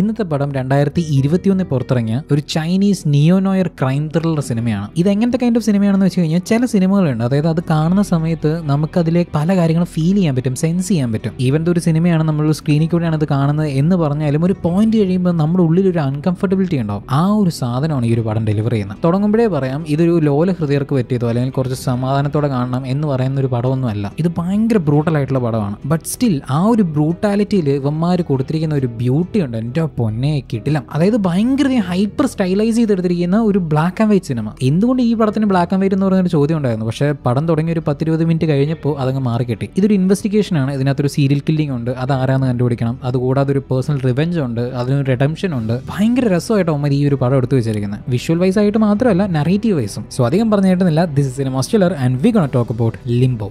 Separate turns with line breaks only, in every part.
ഇന്നത്തെ പടം രണ്ടായിരത്തി ഒന്നിൽ പുറത്തിറങ്ങിയ ഒരു ചൈനീസ് നിയോനോയർ ക്രൈം ത്രില്ലർ സിനിമയാണ് ഇത് എങ്ങനത്തെ കൈൻഡ് ഓഫ് സിനിമയാണെന്ന് വെച്ച് കഴിഞ്ഞാൽ ചില സിനിമകളുണ്ട് അതായത് അത് കാണുന്ന സമയത്ത് അതിലെ പല കാര്യങ്ങളും ഫീൽ ചെയ്യാൻ പറ്റും സെൻസ് ചെയ്യാൻ പറ്റും ഈവൻ ഒരു സിനിമയാണ് നമ്മൾ സ്ക്രീനിൽ കൂടെയാണ് ഇത് കാണുന്നത് എന്ന് പറഞ്ഞാലും ഒരു പോയിന്റ് കഴിയുമ്പോൾ നമ്മുടെ ഉള്ളിൽ ഒരു അൺകംഫർട്ടബിലിറ്റി ഉണ്ടാവും ആ ഒരു സാധനമാണ് ഈ ഒരു പടം ഡെലിവർ ചെയ്യുന്നത് തുടങ്ങുമ്പോഴേ പറയാം ഇതൊരു ലോല ഹൃദയർക്ക് പറ്റിയതോ അല്ലെങ്കിൽ കുറച്ച് സമാധാനത്തോടെ കാണണം എന്ന് പറയുന്ന ഒരു പടമൊന്നുമല്ല ഇത് ഭയങ്കര ബ്രൂട്ടൽ ആയിട്ടുള്ള പടമാണ് ബട്ട് സ്റ്റിൽ ആ ഒരു ബ്രൂട്ടാലിറ്റിയിൽ ഇവന്മാർ കൊടുത്തിരിക്കുന്ന ഒരു ബ്യൂട്ടി ഉണ്ട് എൻ്റെ പൊന്നെ കിട്ടില്ല അതായത് ഭയങ്കര ഹൈപ്പർ സ്റ്റൈലൈസ് ചെയ്തെടുത്തിരിക്കുന്ന ഒരു ബ്ലാക്ക് ആൻഡ് വൈറ്റ് സിനിമ എന്തുകൊണ്ട് ഈ പടത്തിന് ബ്ലാക്ക് ആൻഡ് വൈറ്റ് എന്ന് പറഞ്ഞൊരു ചോദ്യം ഉണ്ടായിരുന്നു പക്ഷേ പടം തുടങ്ങി ഒരു പത്തിരുപത് മിനിറ്റ് കഴിഞ്ഞപ്പോൾ അതങ്ങ് മാറി കിട്ടി ഇതൊരു ഇൻവെസ്റ്റിഗേഷൻ ആണ് ഇതിനകത്തൊരു സീരിയൽ കില്ലിംഗ് ഉണ്ട് അത് ആരാന്ന് കണ്ടുപിടിക്കണം അതുകൂടാതെ ഒരു പേഴ്സണൽ റിവെഞ്ച് ഉണ്ട് അതിനൊരു റിഡംഷൻ ഉണ്ട് ഭയങ്കര രസമായിട്ട് ഒമ്മ ഈ ഒരു പടം എടുത്തു വെച്ചിരിക്കുന്നത് വിഷ്വൽ വൈസ് ആയിട്ട് മാത്രമല്ല നെറേറ്റീവ് വൈസും സോ അധികം പറഞ്ഞു കേട്ടുന്നില്ല ദിസ് ഇസ് സിനിമ ഓസ്ട്രേലർ and we gonna talk about Limbo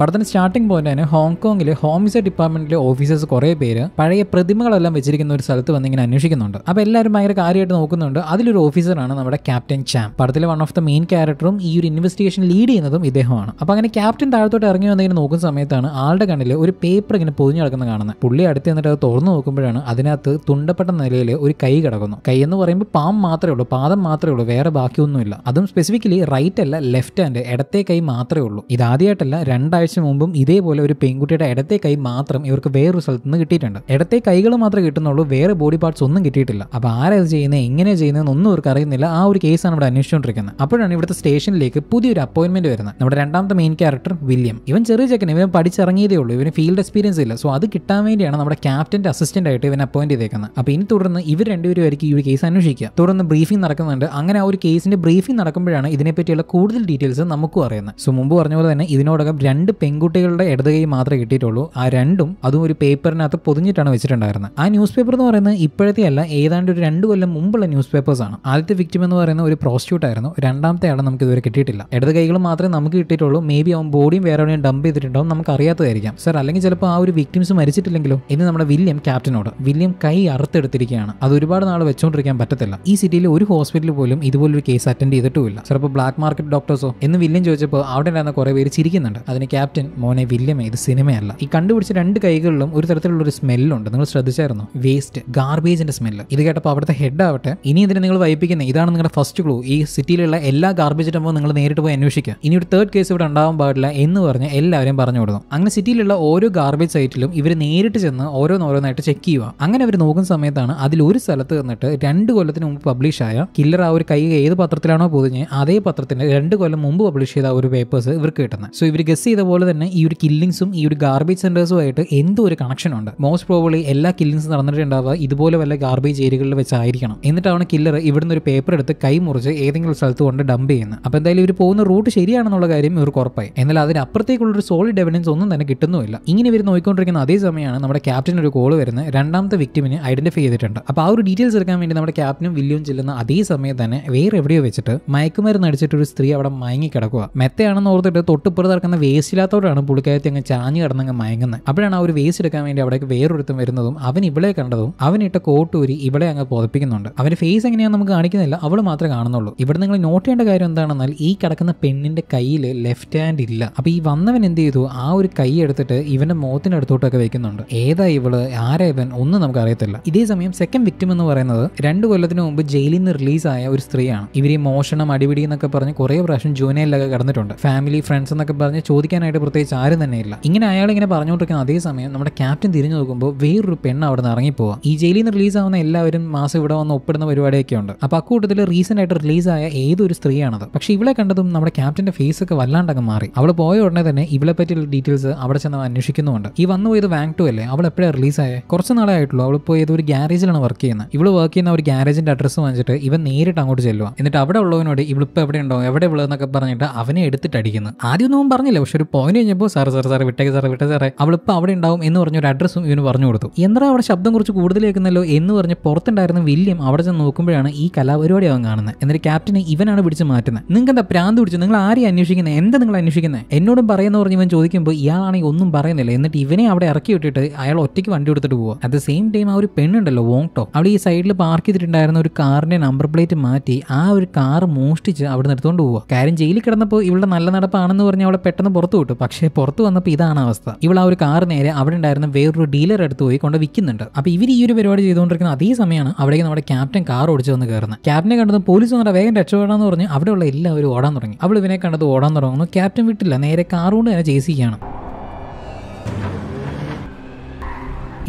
പടത്തിൻ്റെ സ്റ്റാർട്ടിംഗ് പോയിന്റ് തന്നെ ഹോങ്കോങ്ങിൽ ഹോംസൈഡ് ഡിപ്പാർട്ട്മെന്റിലെ ഓഫീസേഴ്സ് കുറേ പേര് പഴയ പ്രതിമകളെല്ലാം വെച്ചിരിക്കുന്ന ഒരു സ്ഥലത്ത് വന്ന് ഇങ്ങനെ അന്വേഷിക്കുന്നുണ്ട് അപ്പോൾ എല്ലാവരും ഭയങ്കര കാര്യമായിട്ട് നോക്കുന്നുണ്ട് അതിലൊരു ഓഫീസറാണ് നമ്മുടെ ക്യാപ്റ്റൻ ചാം പടത്തിലെ വൺ ഓഫ് ദ മെയിൻ ക്യാരക്ടറും ഈ ഒരു ഇൻവെസ്റ്റിഗേഷൻ ലീഡ് ചെയ്യുന്നതും ഇദ്ദേഹമാണ് അപ്പോൾ അങ്ങനെ ക്യാപ്റ്റൻ താഴത്തോട്ട് ഇറങ്ങി വന്നിങ്ങനെ നോക്കുന്ന സമയത്താണ് ആളുടെ കണ്ണിൽ ഒരു പേപ്പർ ഇങ്ങനെ പൊതിഞ്ഞു കിടക്കുന്നത് കാണുന്നത് പുള്ളി അടുത്ത് എന്നിട്ട് അത് തുറന്നു നോക്കുമ്പോഴാണ് അതിനകത്ത് തുണ്ടപ്പെട്ട നിലയിൽ ഒരു കൈ കിടക്കുന്നു കൈ എന്ന് പറയുമ്പോൾ പാം മാത്രമേ ഉള്ളൂ പാദം മാത്രമേ ഉള്ളൂ വേറെ ബാക്കിയൊന്നുമില്ല അതും സ്പെസിഫിക്കലി റൈറ്റ് അല്ല ലെഫ്റ്റ് ഹാൻഡ് ഇടത്തെ കൈ മാത്രമേ ഉള്ളൂ ഇതാദ്യമായിട്ടല്ല രണ്ടാഴ്ച ഒരാഴ്ച മുമ്പും ഇതേപോലെ ഒരു പെൺകുട്ടിയുടെ ഇടത്തെ കൈ മാത്രം ഇവർക്ക് വേറൊരു സ്ഥലത്ത് നിന്ന് കിട്ടിയിട്ടുണ്ട് ഇടത്തെ കൈകൾ മാത്രമേ കിട്ടുന്നുള്ളൂ വേറെ ബോഡി പാർട്സ് ഒന്നും കിട്ടിയിട്ടില്ല അപ്പോൾ ആരത് ചെയ്യുന്നത് എങ്ങനെ ഒന്നും ഇവർക്ക് അറിയുന്നില്ല ആ ഒരു കേസാണ് ഇവിടെ അന്വേഷിച്ചുകൊണ്ടിരിക്കുന്നത് അപ്പോഴാണ് ഇവിടുത്തെ സ്റ്റേഷനിലേക്ക് പുതിയൊരു അപ്പോയിന്റ്മെന്റ് വരുന്നത് നമ്മുടെ രണ്ടാമത്തെ മെയിൻ ക്യാരക്ടർ വില്യം ഇവൻ ചെറിയ ചെക്കൻ ഇവൻ പഠിച്ചിറങ്ങിയതേ ഉള്ളൂ ഇവന് ഫീൽഡ് എക്സ്പീരിയൻസ് ഇല്ല സോ അത് കിട്ടാൻ വേണ്ടിയാണ് നമ്മുടെ ക്യാപ്റ്റന്റെ അസിസ്റ്റന്റ് ആയിട്ട് ഇവൻ അപ്പോയിന്റ് ചെയ്തേക്കുന്നത് അപ്പോൾ ഇനി തുടർന്ന് ഇവർ രണ്ടുപേരും ആയിരിക്കും ഈ ഒരു കേസ് അന്വേഷിക്കുക തുടർന്ന് ബ്രീഫിംഗ് നടക്കുന്നുണ്ട് അങ്ങനെ ആ ഒരു കേസിന്റെ ബ്രീഫിംഗ് നടക്കുമ്പോഴാണ് ഇതിനെപ്പറ്റിയുള്ള കൂടുതൽ ഡീറ്റെയിൽസ് നമുക്കും അറിയുന്നത് സോ മുമ്പ് പറഞ്ഞ പോലെ തന്നെ ഇതിനോടകം രണ്ട് പെൺകുട്ടികളുടെ ഇടത് കൈ മാത്രമേ കിട്ടിയിട്ടുള്ളൂ ആ രണ്ടും അതും ഒരു പേപ്പറിനകത്ത് പൊതിഞ്ഞിട്ടാണ് വെച്ചിട്ടുണ്ടായിരുന്നത് ആ ന്യൂസ് പേപ്പർ എന്ന് പറയുന്നത് ഇപ്പോഴത്തെ അല്ല ഏതാണ്ട് ഒരു രണ്ട് കൊല്ലം മുമ്പുള്ള ന്യൂസ് പേപ്പേഴ്സാണ് ആദ്യത്തെ വിക്ടിം എന്ന് പറയുന്ന ഒരു പ്രോസ്റ്റ്യൂട്ട് ആയിരുന്നു രണ്ടാമത്തെ ആളെ നമുക്ക് ഇതുവരെ കിട്ടിയിട്ടില്ല ഇടത് കൈകൾ മാത്രമേ നമുക്ക് കിട്ടിയിട്ടുള്ളൂ മേ ബി അവൻ ബോഡിയും വേറെ എവിടെയും ഡംപ് ചെയ്തിട്ടുണ്ടാവും നമുക്ക് അറിയാത്തതായിരിക്കാം സർ അല്ലെങ്കിൽ ചിലപ്പോൾ ആ ഒരു വിക്ടിംസ് മരിച്ചിട്ടില്ലെങ്കിലോ ഇന്ന് നമ്മുടെ വില്യം ക്യാപ്റ്റനോട് വില്യം കൈ അറുത്തെടുത്തിരിക്കുകയാണ് അത് ഒരുപാട് നാൾ വെച്ചുകൊണ്ടിരിക്കാൻ പറ്റത്തില്ല ഈ സിറ്റിയിൽ ഒരു ഹോസ്പിറ്റലിൽ പോലും ഇതുപോലൊരു കേസ് അറ്റൻഡ് ചെയ്തിട്ടുമില്ല ചിലപ്പോൾ ബ്ലാക്ക് മാർക്കറ്റ് ഡോക്ടേഴ്സോ എന്ന് വില്യം ചോദിച്ചപ്പോൾ അവിടെ ഉണ്ടായിരുന്ന കുറേ പേര് ചിരിക്കുന്നുണ്ട് അതിന് ക്യാപ്റ്റൻ മോനെ വില്യമേ ഇത് സിനിമയല്ല ഈ കണ്ടുപിടിച്ച രണ്ട് കൈകളിലും ഒരു തരത്തിലുള്ള ഒരു സ്മെല്ലുണ്ട് നിങ്ങൾ ശ്രദ്ധിച്ചായിരുന്നു വേസ്റ്റ് ഗാർബേജിന്റെ സ്മെല്ല് ഇത് കേട്ടപ്പോൾ അവിടുത്തെ ഹെഡ് ആവട്ടെ ഇനി ഇതിനെ നിങ്ങൾ വൈപ്പിക്കുന്നത് ഇതാണ് നിങ്ങളുടെ ഫസ്റ്റ് ക്ലൂ ഈ സിറ്റിയിലുള്ള എല്ലാ ഗാർബേജ് ഡംബും നിങ്ങൾ നേരിട്ട് പോയി അന്വേഷിക്കുക ഇനി ഒരു തേർഡ് കേസ് ഇവിടെ ഉണ്ടാവാൻ പാടില്ല എന്ന് പറഞ്ഞ് എല്ലാവരെയും പറഞ്ഞു കൊടുക്കും അങ്ങനെ സിറ്റിയിലുള്ള ഓരോ ഗാർബേജ് സൈറ്റിലും ഇവർ നേരിട്ട് ചെന്ന് ഓരോന്നോരോന്നായിട്ട് ചെക്ക് ചെയ്യുക അങ്ങനെ അവർ നോക്കുന്ന സമയത്താണ് അതിൽ ഒരു സ്ഥലത്ത് നിന്നിട്ട് രണ്ട് കൊല്ലത്തിന് മുമ്പ് പബ്ലിഷ് ആയ കില്ലർ ആ ഒരു കൈ ഏത് പത്രത്തിലാണോ പൊതിഞ്ഞ് അതേ പത്രത്തിന്റെ രണ്ട് കൊല്ലം മുമ്പ് പബ്ലിഷ് ചെയ്ത ഒരു പേപ്പേഴ്സ് ഇവർക്ക് കിട്ടുന്നത് സോ ഇവർ ഗസ് ചെയ്ത പോലെ തന്നെ ഈ ഒരു കില്ലിങ്സും ഈ ഒരു ഗാർബേജ് സെൻറ്റേഴ്സുമായിട്ട് എന്തോ ഒരു കണക്ഷൻ ഉണ്ട് മോസ്റ്റ് പ്രോബബ്ലി എല്ലാ കില്ലിങ്സ് നടന്നിട്ടുണ്ടാവുക ഇതുപോലെ വല്ല ഗാർബേജ് ഏരിയകളിൽ വെച്ചായിരിക്കണം എന്നിട്ടാണ് കില്ലർ ഇവിടുന്ന് ഒരു പേപ്പർ എടുത്ത് കൈ മുറിച്ച് ഏതെങ്കിലും സ്ഥലത്ത് കൊണ്ട് ഡംപ് ചെയ്യുന്നത് അപ്പോൾ എന്തായാലും ഇവർ പോകുന്ന റൂട്ട് ശരിയാണെന്നുള്ള കാര്യം ഇവർ ഉറപ്പായി എന്നാൽ അതിനപ്പുറത്തേക്കുള്ള ഒരു സോളിഡ് എവിഡൻസ് ഒന്നും തന്നെ കിട്ടുന്നുമില്ല ഇങ്ങനെ ഇവർ നോക്കിക്കൊണ്ടിരിക്കുന്ന അതേ സമയമാണ് നമ്മുടെ ക്യാപ്റ്റൻ ഒരു കോൾ വരുന്നത് രണ്ടാമത്തെ വിക്ടിമിനെ ഐഡന്റിഫൈ ചെയ്തിട്ടുണ്ട് അപ്പോൾ ആ ഒരു ഡീറ്റെയിൽസ് എടുക്കാൻ വേണ്ടി നമ്മുടെ ക്യാപ്റ്റനും വില്യം ചെല്ലുന്ന അതേ സമയത്ത് തന്നെ വേറെ എവിടെയോ വെച്ചിട്ട് മയക്കുമരുന്ന് അടിച്ചിട്ട് ഒരു സ്ത്രീ അവിടെ മയങ്ങി കിടക്കുക മെത്തയാണെന്ന് ഓർത്തിട്ട് തൊട്ടുപ്പുറത്ത് നടക്കുന്ന വേസ്റ്റിൽ ഇല്ലാത്തവരാണ് പുള്ളിക്കാരത്തി അങ്ങ് ചാഞ്ഞ് കിടന്നങ്ങ് മയങ്ങുന്നത് അപ്പോഴാണ് ആ ഒരു വേസ്റ്റ് എടുക്കാൻ വേണ്ടി അവിടേക്ക് വേറൊരുത്തും വരുന്നതും അവൻ ഇവളെ കണ്ടതും അവനിട്ട കോട്ടൂരി ഇവളെ അങ്ങ് പുതപ്പിക്കുന്നുണ്ട് അവന്റെ ഫേസ് എങ്ങനെയാണെന്ന് നമുക്ക് കാണിക്കുന്നില്ല അവൾ മാത്രമേ കാണുന്നുള്ളൂ ഇവിടെ നിങ്ങൾ നോട്ട് ചെയ്യേണ്ട കാര്യം എന്താണെന്നാൽ ഈ കിടക്കുന്ന പെണ്ണിന്റെ കയ്യിൽ ലെഫ്റ്റ് ഹാൻഡ് ഇല്ല അപ്പോൾ ഈ വന്നവൻ എന്ത് ചെയ്തു ആ ഒരു കൈ എടുത്തിട്ട് ഇവൻ്റെ മുഖത്തിനടുത്തോട്ടൊക്കെ വെക്കുന്നുണ്ട് ഏതാ ഇവള് ആരാ ഇവൻ ഒന്നും നമുക്ക് അറിയത്തില്ല ഇതേ സമയം സെക്കൻഡ് വിക്ടിം എന്ന് പറയുന്നത് രണ്ട് കൊല്ലത്തിന് മുമ്പ് ജയിലിൽ നിന്ന് റിലീസായ ഒരു സ്ത്രീയാണ് ഇവർ മോഷണം അടിപിടി എന്നൊക്കെ പറഞ്ഞ് കുറേ പ്രാവശ്യം ജൂനയിലൊക്കെ കടന്നിട്ടുണ്ട് ഫാമിലി ഫ്രണ്ട്സ് എന്നൊക്കെ പറഞ്ഞ് ചോദിക്കാനായിട്ട് നോക്കാനായിട്ട് പ്രത്യേകിച്ച് ആരും തന്നെ ഇല്ല ഇങ്ങനെ അയാൾ ഇങ്ങനെ പറഞ്ഞുകൊണ്ടിരിക്കുന്ന അതേ സമയം നമ്മുടെ ക്യാപ്റ്റൻ തിരിഞ്ഞു നോക്കുമ്പോൾ വേറൊരു പെണ്ണ് അവിടെ നിന്ന് ഇറങ്ങിപ്പോവാ ഈ ജയിലിൽ നിന്ന് റിലീസ് ആവുന്ന എല്ലാവരും മാസം ഇവിടെ വന്ന് ഒപ്പിടുന്ന പരിപാടിയൊക്കെ ഉണ്ട് അപ്പൊ അക്കൂട്ടത്തിൽ റീസെന്റ് ആയിട്ട് റിലീസായ ഏതൊരു സ്ത്രീയാണത് പക്ഷേ ഇവളെ കണ്ടതും നമ്മുടെ ക്യാപ്റ്റന്റെ ഫേസ് ഒക്കെ വല്ലാണ്ടങ്ങ് മാറി അവൾ പോയ ഉടനെ തന്നെ ഇവളെ പറ്റിയുള്ള ഡീറ്റെയിൽസ് അവിടെ ചെന്ന് അന്വേഷിക്കുന്നുണ്ട് ഈ വന്നു പോയത് വാങ് ടു അല്ലേ അവൾ എപ്പോഴാണ് റിലീസായ കുറച്ച് നാളായിട്ടുള്ളൂ അവൾ പോയത് ഒരു ഗ്യാരേജിലാണ് വർക്ക് ചെയ്യുന്നത് ഇവള് വർക്ക് ചെയ്യുന്ന ഒരു ഗ്യാരേജിന്റെ അഡ്രസ്സ് വാങ്ങിച്ചിട്ട് ഇവൻ നേരിട്ട് അങ്ങോട്ട് ചെല്ലുക എന്നിട്ട് അവിടെ ഉള്ളവനോട് ഇവളിപ്പോൾ എവിടെ ഉണ്ടോ എവിടെ ഉള്ളതെന്നൊക്കെ പറഞ്ഞിട്ട് അവനെ എടുത്തിട്ട് അടിക്കുന്നു ആദ്യമൊന്നും പറഞ്ഞില്ല പക്ഷെ ഒരു പോയിന്റ് കഴിഞ്ഞപ്പോൾ സാർ സാർ സാർ വിട്ടേക്ക് സാർ വിട്ടേ സാറേ അവളിപ്പോൾ അവിടെ ഉണ്ടാവും എന്ന് പറഞ്ഞ ഒരു അഡ്രസ്സും ഇവന് പറഞ്ഞു കൊടുത്തു എന്താ അവിടെ ശബ്ദം കുറച്ച് കൂടുതൽ കേൾക്കുന്നല്ലോ എന്ന് പറഞ്ഞ് പുറത്തുണ്ടായിരുന്ന വില്യം അവിടെ ചെന്ന് നോക്കുമ്പോഴാണ് ഈ കലാപരിപാടി അവൻ കാണുന്നത് എന്നിട്ട് ക്യാപ്റ്റനെ ഇവനാണ് പിടിച്ച് മാറ്റുന്നത് നിങ്ങൾക്ക് എന്താ പ്രാന്ത് പിടിച്ചു നിങ്ങൾ ആരെയും അന്വേഷിക്കുന്നത് എന്താ നിങ്ങൾ അന്വേഷിക്കുന്നത് എന്നോടും പറയുന്ന പറഞ്ഞ് ഇവൻ ചോദിക്കുമ്പോൾ ഇയാളാണെങ്കിൽ ഒന്നും പറയുന്നില്ല എന്നിട്ട് ഇവനെ അവിടെ ഇറക്കി വിട്ടിട്ട് അയാൾ ഒറ്റയ്ക്ക് വണ്ടി എടുത്തിട്ട് പോവുക അറ്റ് ദ സെയിം ടൈം ആ ഒരു പെണ്ണുണ്ടല്ലോ വോങ്ടോ അവിടെ ഈ സൈഡിൽ പാർക്ക് ചെയ്തിട്ടുണ്ടായിരുന്ന ഒരു കാറിന്റെ നമ്പർ പ്ലേറ്റ് മാറ്റി ആ ഒരു കാർ മോഷ്ടിച്ച് അവിടെ എടുത്തുകൊണ്ട് പോവുക കാര്യം ജയിലിൽ കിടന്നപ്പോൾ ഇവളുടെ നല്ല നടപ്പാണെന്ന് പറഞ്ഞ് അവളെ പെട്ടെന്ന് പുറത്തു വിട്ടു രക്ഷപ്പെട്ടു പക്ഷേ പുറത്തു വന്നപ്പോൾ ഇതാണ് അവസ്ഥ ഇവൾ ആ ഒരു കാർ നേരെ അവിടെ ഉണ്ടായിരുന്ന വേറൊരു ഡീലർ എടുത്ത് പോയി കൊണ്ട് വിൽക്കുന്നുണ്ട് അപ്പോൾ ഇവർ ഈ ഒരു പരിപാടി ചെയ്തുകൊണ്ടിരിക്കുന്ന അതേ സമയമാണ് അവിടേക്ക് നമ്മുടെ ക്യാപ്റ്റൻ കാർ ഓടിച്ചു വന്ന് കയറുന്നത് ക്യാപ്റ്റനെ കണ്ടത് പോലീസ് വന്നിട്ട് വേഗം രക്ഷപ്പെടാന്ന് പറഞ്ഞ് അവിടെയുള്ള എല്ലാവരും ഓടാൻ തുടങ്ങി അവൾ ഇവനെ കണ്ടത് ഓടാൻ തുടങ്ങുന്നു ക്യാപ്റ്റൻ വിട്ടില്ല നേരെ കാർ കൊണ്ട് തന്നെ ചേസിക്കുകയാണ്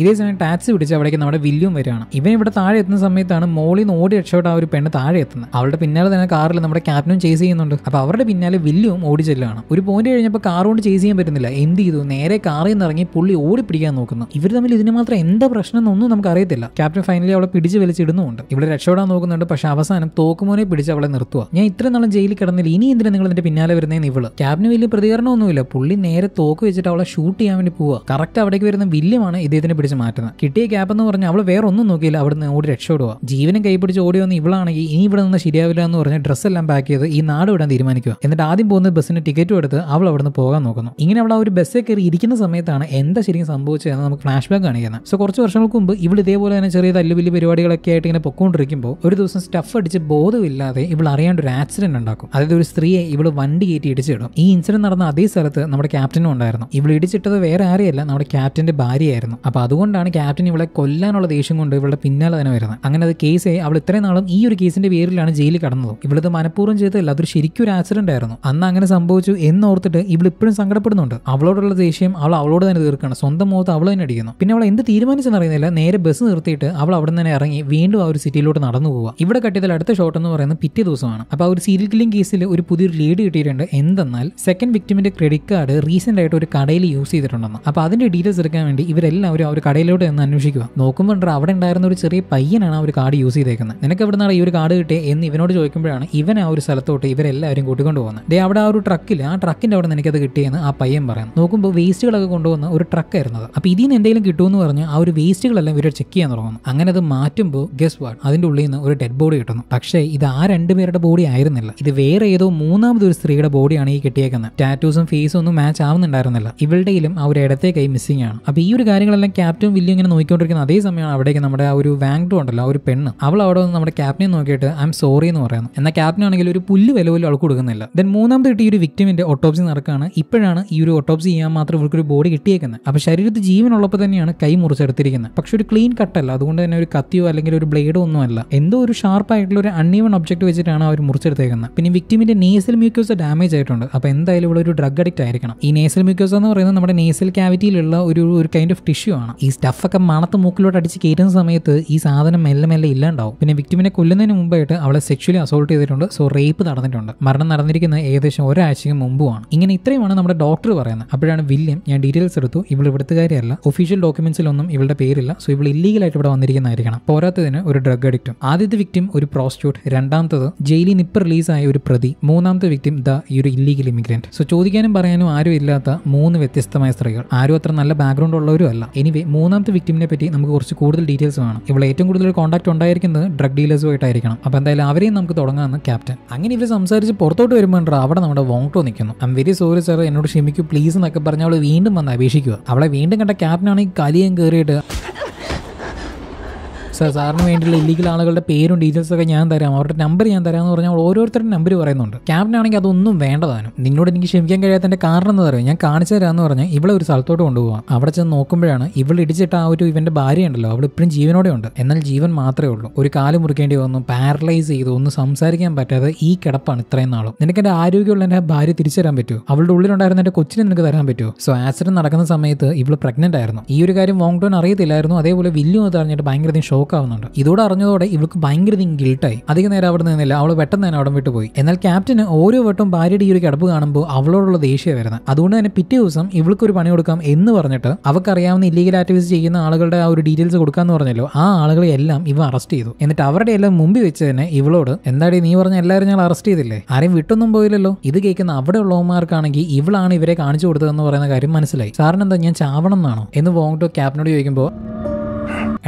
ഇതേ സമയം ടാക്സി പിടിച്ച് അവിടേക്ക് നമ്മുടെ വില്ലും വരികയാണ് ഇവൻ ഇവിടെ താഴെ എത്തുന്ന സമയത്താണ് മോളിൽ നിന്ന് ഓടി രക്ഷപ്പെട്ട ആ ഒരു പെണ്ണ് താഴെ എത്തുന്നത് അവളുടെ പിന്നാലെ തന്നെ കാറിൽ നമ്മുടെ ക്യാപ്റ്റനും ചേസ് ചെയ്യുന്നുണ്ട് അപ്പോൾ അവരുടെ പിന്നാലെ വില്ലും ഓടി ചെല്ലുകയാണ് ഒരു പോയിന്റ് കഴിഞ്ഞപ്പോൾ കാർ കൊണ്ട് ചേസ് ചെയ്യാൻ പറ്റുന്നില്ല എന്ത് ചെയ്തു നേരെ കാറിൽ നിന്ന് ഇറങ്ങി പുള്ളി ഓടി പിടിക്കാൻ നോക്കുന്നു ഇവർ തമ്മിൽ ഇതിന് മാത്രം എന്താ പ്രശ്നം എന്നൊന്നും നമുക്ക് അറിയത്തില്ല ക്യാപ്റ്റൻ ഫൈനലി അവളെ പിടിച്ച് വലിച്ചിടുന്നുണ്ട് ഇവിടെ രക്ഷപ്പെടാൻ നോക്കുന്നുണ്ട് പക്ഷെ അവസാനം തോക്കുമോനെ പിടിച്ച് അവളെ നിർത്തുക ഞാൻ ഇത്ര നാളും ജയിലിൽ കിടന്നില്ല ഇനി എന്തിനാ നിങ്ങൾ എന്റെ പിന്നാലെ വരുന്നതെന്ന് ഇവള് ക്യാബിന് വലിയ പ്രതികരണമൊന്നുമില്ല പുള്ളി നേരെ തോക്ക് വെച്ചിട്ട് അവളെ ഷൂട്ട് ചെയ്യാൻ വേണ്ടി പോവുക കറക്റ്റ് അവിടേക്ക് വരുന്ന വില്യമാണ് ഇദ്ദേഹത്തിന് കൈപിടിച്ച് മാറ്റുന്നത് കിട്ടിയ ക്യാപ് എന്ന് പറഞ്ഞാൽ അവൾ വേറെ ഒന്നും നോക്കിയില്ല അവിടുന്ന് ഓടി രക്ഷപ്പെടുക ജീവനും കൈപിടിച്ച് ഓടി വന്ന് ഇവളാണെങ്കിൽ ഇനി ഇവിടെ നിന്ന് ശരിയാവില്ല എന്ന് പറഞ്ഞ് എല്ലാം പാക്ക് ചെയ്ത് ഈ നാട് വിടാൻ തീരുമാനിക്കുക എന്നിട്ട് ആദ്യം പോകുന്ന ബസ്സിന് ടിക്കറ്റും എടുത്ത് അവൾ അവിടുന്ന് പോകാൻ നോക്കുന്നു ഇങ്ങനെ അവൾ ഒരു ബസ്സിൽ കയറി ഇരിക്കുന്ന സമയത്താണ് എന്താ ശരിക്കും സംഭവിച്ചതെന്ന് നമുക്ക് ഫ്ലാഷ് ബാക്ക് കാണിക്കുന്നത് സോ കുറച്ച് വർഷങ്ങൾക്ക് മുമ്പ് ഇവൾ ഇതേപോലെ തന്നെ ചെറിയ വലിയ പരിപാടികളൊക്കെ ആയിട്ട് ഇങ്ങനെ പൊക്കോണ്ടിരിക്കുമ്പോൾ ഒരു ദിവസം സ്റ്റഫ് അടിച്ച് ബോധമില്ലാതെ ഇവൾ അറിയാണ്ട് ഒരു ആക്സിഡന്റ് ഉണ്ടാക്കും അതായത് ഒരു സ്ത്രീയെ ഇവൾ വണ്ടി കയറ്റി ഇടിച്ചിടും ഈ ഇൻസിഡന്റ് നടന്ന അതേ സ്ഥലത്ത് നമ്മുടെ ക്യാപ്റ്റനും ഉണ്ടായിരുന്നു ഇവൾ ഇടിച്ചിട്ടത് വേറെ ആരെയല്ല നമ്മുടെ ക്യാപ്റ്റന്റെ ഭാര്യയായിരുന്നു അപ്പോൾ അതുകൊണ്ടാണ് ക്യാപ്റ്റൻ ഇവളെ കൊല്ലാനുള്ള ദേഷ്യം കൊണ്ട് ഇവളുടെ പിന്നാലെ തന്നെ വരുന്നത് അങ്ങനെ അത് കേസ് അവൾ ഇത്രയും നാളും ഈ ഒരു കേസിന്റെ പേരിലാണ് ജയിലിൽ കടന്നത് ഇവളത് മനഃപൂർവ്വം ചെയ്തതല്ല അതൊരു ശരിക്കും ഒരു ആക്സിഡന്റ് ആയിരുന്നു അന്ന് അങ്ങനെ സംഭവിച്ചു എന്നോർത്തിട്ട് ഇവൾ ഇപ്പോഴും സങ്കടപ്പെടുന്നുണ്ട് അവളോടുള്ള ദേഷ്യം അവൾ അവളോട് തന്നെ തീർക്കണം സ്വന്തം മുഖത്ത് അവൾ തന്നെ അടിക്കുന്നു പിന്നെ അവൾ എന്ത് തീരുമാനിച്ചെന്ന് അറിയുന്നില്ല നേരെ ബസ് നിർത്തിയിട്ട് അവൾ അവിടെ തന്നെ ഇറങ്ങി വീണ്ടും ആ ഒരു സിറ്റിയിലോട്ട് നടന്നു പോവുക ഇവിടെ കട്ടിയതിൽ അടുത്ത ഷോട്ട് എന്ന് പറയുന്നത് പിറ്റേ ദിവസമാണ് അപ്പോൾ ആ ഒരു സീരിയൽ കില്ലിംഗ് കേസിൽ ഒരു പുതിയൊരു ലീഡ് കിട്ടിയിട്ടുണ്ട് എന്തെന്നാൽ സെക്കൻഡ് വിക്ടിമിന്റെ ക്രെഡിറ്റ് കാർഡ് റീസെന്റ് ആയിട്ട് ഒരു കടയിൽ യൂസ് ചെയ്തിട്ടുണ്ടെന്ന് അപ്പോൾ അതിന്റെ ഡീറ്റെയിൽസ് എടുക്കാൻ വേണ്ടി ഇവരെല്ലാവരും ഒരു ഒരു കടയിലോട്ട് എന്ന് അന്വേഷിക്കുക നോക്കുമ്പോൾ അവിടെ ഉണ്ടായിരുന്ന ഒരു ചെറിയ പയ്യനാണ് ആ ഒരു കാർഡ് യൂസ് ചെയ്തേക്കുന്നത് നിനക്ക് എവിടെ നിന്നാണ് ഈ ഒരു കാർഡ് കിട്ടിയത് എന്ന് ഇവനോട് ചോദിക്കുമ്പോഴാണ് ഇവൻ ആ ഒരു സ്ഥലത്തോട്ട് ഇവരെല്ലാവരും കൂട്ടിക്കൊണ്ട് പോകുന്നത് ഡേ അവിടെ ആ ഒരു ട്രക്കിൽ ആ ട്രക്കിന്റെ അവിടെ നിനക്കത് കിട്ടിയെന്ന് ആ പയ്യൻ പറയുന്നു നോക്കുമ്പോൾ വേസ്റ്റുകളൊക്കെ കൊണ്ടുവന്ന ഒരു ട്രക്കായിരുന്നത് അപ്പോൾ ഇതിൽ നിന്ന് എന്തെങ്കിലും കിട്ടുമെന്ന് പറഞ്ഞ് ആ ഒരു വേസ്റ്റുകളെല്ലാം ഇവർ ചെക്ക് ചെയ്യാൻ തുടങ്ങുന്നു അങ്ങനെ അത് മാറ്റുമ്പോൾ ഗസ് വാർഡ് അതിന്റെ ഉള്ളിൽ നിന്ന് ഒരു ഡെഡ് ബോഡി കിട്ടുന്നു പക്ഷേ ഇത് ആ രണ്ടുപേരുടെ ബോഡി ആയിരുന്നില്ല ഇത് വേറെ ഏതോ മൂന്നാമത് ഒരു സ്ത്രീയുടെ ബോഡിയാണ് ഈ കിട്ടിയേക്കുന്നത് ടാറ്റൂസും ഫേസും ഒന്നും മാച്ച് ആവുന്നുണ്ടായിരുന്നില്ല ഇവളുടെയിലും ആ ഒരു ഇടത്തെ കൈ മിസ്സിംഗ് ആണ് അപ്പോൾ ഈ ഒരു കാര്യങ്ങളെല്ലാം ക്യാപ്റ്റൻ വില്ലി ഇങ്ങനെ നോക്കിക്കൊണ്ടിരിക്കുന്ന അതേ സമയമാണ് അവിടേക്ക് നമ്മുടെ ആ ഒരു വാങ്ഡു ഉണ്ടല്ലോ ഒരു പെണ്ണ് അവൾ അവിടെ വന്ന് നമ്മുടെ ക്യാപ്റ്റനെ നോക്കിയിട്ട് ഐ എം സോറി എന്ന് പറയുന്നു എന്നാൽ ക്യാപ്റ്റൻ ആണെങ്കിൽ ഒരു പുല്ല് വില പോലും അവൾക്ക് കൊടുക്കുന്നില്ല ദെൻ മൂന്നാമതായിട്ട് ഈ ഒരു വിക്ടിമിന്റെ ഓട്ടോപ്സി നടക്കുകയാണ് ഇപ്പോഴാണ് ഈ ഒരു ഓട്ടോപ്സി ചെയ്യാൻ മാത്രം ഒരു ബോഡി കിട്ടിയേക്കുന്നത് അപ്പോൾ ശരീരത്തിൽ ജീവനുള്ളപ്പോൾ തന്നെയാണ് കൈ മുറിച്ചെടുത്തിരിക്കുന്നത് പക്ഷെ ഒരു ക്ലീൻ കട്ടല്ല അതുകൊണ്ട് തന്നെ ഒരു കത്തിയോ അല്ലെങ്കിൽ ഒരു ബ്ലേഡോ ഒന്നുമല്ല എന്തോ ഒരു ഷാർപ്പായിട്ടുള്ള ഒരു അൺഈവൺ ഒബ്ജക്ട് വെച്ചിട്ടാണ് അവർ മുറിച്ചെടുത്തേക്കുന്നത് പിന്നെ വിക്ടിമിന്റെ നേസൽ മ്യൂക്യോസ് ഡാമേജ് ആയിട്ടുണ്ട് അപ്പോൾ എന്തായാലും ഇവിടെ ഒരു ഡ്രഗ് അഡിക്റ്റ് ആയിരിക്കണം ഈ നേസൽ മ്യൂക്യോസ് എന്ന് പറയുന്നത് നമ്മുടെ നേസൽ ക്യാവിറ്റിയിലുള്ള ഒരു ഒരു കൈൻഡ് ഓഫ് ടിഷ്യൂ ആണ് ഈ സ്റ്റഫൊക്കെ മണത്ത് മൂക്കിലോട്ട് അടിച്ച് കയറ്റുന്ന സമയത്ത് ഈ സാധനം മെല്ലെ മെല്ലെ ഇല്ലാണ്ടാവും പിന്നെ വിക്ടിമിനെ കൊല്ലുന്നതിന് മുമ്പായിട്ട് അവളെ സെക്ച്വലി അസോൾട്ട് ചെയ്തിട്ടുണ്ട് സോ റേപ്പ് നടന്നിട്ടുണ്ട് മരണം നടന്നിരിക്കുന്നത് ഏകദേശം ഒരാഴ്ചയ്ക്ക് മുമ്പുമാണ് ഇങ്ങനെ ഇത്രയുമാണ് നമ്മുടെ ഡോക്ടർ പറയുന്നത് അപ്പോഴാണ് വില്യം ഞാൻ ഡീറ്റെയിൽസ് എടുത്തു ഇവൾ ഇവിടുത്തുകാരിയല്ല ഒഫീഷ്യൽ ഡോക്യുമെന്റ്സിലൊന്നും ഇവളുടെ പേരില്ല സോ ഇവൾ ആയിട്ട് ഇവിടെ വന്നിരിക്കുന്നതായിരിക്കണം പോരാത്തതിന് ഒരു ഡ്രഗ് അഡിക്റ്റും ആദ്യത്തെ വിക്ടിം ഒരു പ്രോസ്റ്റ്യൂട്ട് രണ്ടാമത്തത് ജയിലിൽ നിന്ന് റിലീസായ ഒരു പ്രതി മൂന്നാമത്തെ വിക്ടിം ദ ഈ ഒരു ഇല്ലീഗൽ ഇമിഗ്രന്റ് സോ ചോദിക്കാനും പറയാനും ആരും ഇല്ലാത്ത മൂന്ന് വ്യത്യസ്തമായ സ്ത്രീകൾ ആരും അത്ര നല്ല ബാക്ക്ഗ്രൗണ്ട് ഉള്ളവരും അല്ല എനിവേ മൂന്നാമത്തെ വിക്ടിമിനെ പറ്റി നമുക്ക് കുറച്ച് കൂടുതൽ ഡീറ്റെയിൽസ് വേണം ഇവിടെ ഏറ്റവും കൂടുതൽ കോൺടാക്ട് ഉണ്ടായിരിക്കുന്നത് ഡ്രഗ് ഡീലേഴ്സുമായിട്ടായിരിക്കണം അപ്പോൾ എന്തായാലും അവരെയും നമുക്ക് തുടങ്ങാമെന്ന് ക്യാപ്റ്റൻ അങ്ങനെ ഇവർ സംസാരിച്ച് പുറത്തോട്ട് വരുമ്പോൾ അവിടെ നമ്മുടെ വോങ്ടോ നിൽക്കുന്നു ഐ വെരി സോറി സാർ എന്നോട് ക്ഷമിക്കൂ പ്ലീസ് എന്നൊക്കെ പറഞ്ഞ് അവൾ വീണ്ടും വന്ന് അപേക്ഷിക്കുക അവളെ വീണ്ടും കണ്ട ഈ കലിയും കയറിയിട്ട് സാറിന് വേണ്ടിയുള്ള ഇല്ലീഗൽ ആളുകളുടെ പേരും ഒക്കെ ഞാൻ തരാം അവരുടെ നമ്പർ ഞാൻ തരാമെന്ന് പറഞ്ഞാൽ ഓരോരുത്തരുടെ നമ്പർ പറയുന്നുണ്ട് ക്യാപ്റ്റൻ ആണെങ്കിൽ അതൊന്നും വേണ്ടതാനും നിന്നോട് എനിക്ക് ക്ഷമിക്കാൻ കഴിയാത്തതിൻ്റെ കാരണം എന്ന് പറയുന്നത് ഞാൻ കാണിച്ചു തരാമെന്ന് പറഞ്ഞാൽ ഇവിടെ ഒരു സ്ഥലത്തോട്ട് കൊണ്ടുപോകാം അവിടെ ചെന്ന് നോക്കുമ്പോഴാണ് ഇവൾ ഇടിച്ചിട്ട് ആ ഒരു ഇവൻ്റെ ഭാര്യ ഉണ്ടല്ലോ അവൾ ഇപ്പോഴും ജീവനോടെ ഉണ്ട് എന്നാൽ ജീവൻ മാത്രമേ ഉള്ളൂ ഒരു കാലം മുറിക്കേണ്ടി വന്നു പാരലൈസ് ചെയ്തു ഒന്നും സംസാരിക്കാൻ പറ്റാതെ ഈ കിടപ്പാണ് ഇത്രയും നാളും നിനക്ക് എൻ്റെ ആരോഗ്യമുള്ള എൻ്റെ ഭാര്യ തിരിച്ചു തരാൻ പറ്റുമോ അവളുടെ ഉള്ളിലുണ്ടായിരുന്ന എൻ്റെ കൊച്ചിനെ നിനക്ക് തരാൻ പറ്റുമോ സോ ആക്സിഡന്റ് നടക്കുന്ന സമയത്ത് ഇവൾ പ്രഗ്നന്റ് ആയിരുന്നു ഈ ഒരു കാര്യം വോങ്ടോൺ അറിയത്തില്ലായിരുന്നു അതേപോലെ വില്ലു എന്ന് പറഞ്ഞിട്ട് ഭയങ്കര ഷോക്ക് ഷോക്കാവുന്നുണ്ട് ഇതോടെ അറിഞ്ഞതോടെ ഇവൾക്ക് ഭയങ്കരധികം ഗിൽട്ടായി അധികം നേരം അവിടെ നിന്നില്ല അവൾ പെട്ടെന്ന് തന്നെ അവിടെ വിട്ടുപോയി പോയി എന്നാൽ ക്യാപ്റ്റന് ഓരോ വട്ടം ഭാര്യയുടെ ഈ ഒരു കിടപ്പ് കാണുമ്പോൾ അവളോടുള്ള ദേഷ്യം വരുന്നത് അതുകൊണ്ട് തന്നെ പിറ്റേ ദിവസം ഇവൾക്ക് ഒരു പണി കൊടുക്കാം എന്ന് പറഞ്ഞിട്ട് അവർക്കറിയാവുന്ന ഇല്ലീഗൽ ആക്ടിവിറ്റീസ് ചെയ്യുന്ന ആളുകളുടെ ആ ഒരു ഡീറ്റെയിൽസ് കൊടുക്കാന്ന് പറഞ്ഞല്ലോ ആ ആളുകളെ എല്ലാം ഇവ അറസ്റ്റ് ചെയ്തു എന്നിട്ട് അവരുടെ എല്ലാം മുമ്പ് വെച്ച് തന്നെ ഇവളോട് എന്താടി നീ പറഞ്ഞ എല്ലാവരും ഞങ്ങൾ അറസ്റ്റ് ചെയ്തില്ലേ ആരെയും വിട്ടൊന്നും പോയില്ലല്ലോ ഇത് കേൾക്കുന്ന അവിടെ ഉള്ളവന്മാർക്കാണെങ്കിൽ ഇവളാണ് ഇവരെ കാണിച്ചു കൊടുത്തതെന്ന് പറയുന്ന കാര്യം മനസ്സിലായി എന്താ ഞാൻ ചാവണം എന്നാണോ എന്ന് വോങ്ടോ ക്യാപ്റ്റനോട് ചോദിക്കുമ്പോൾ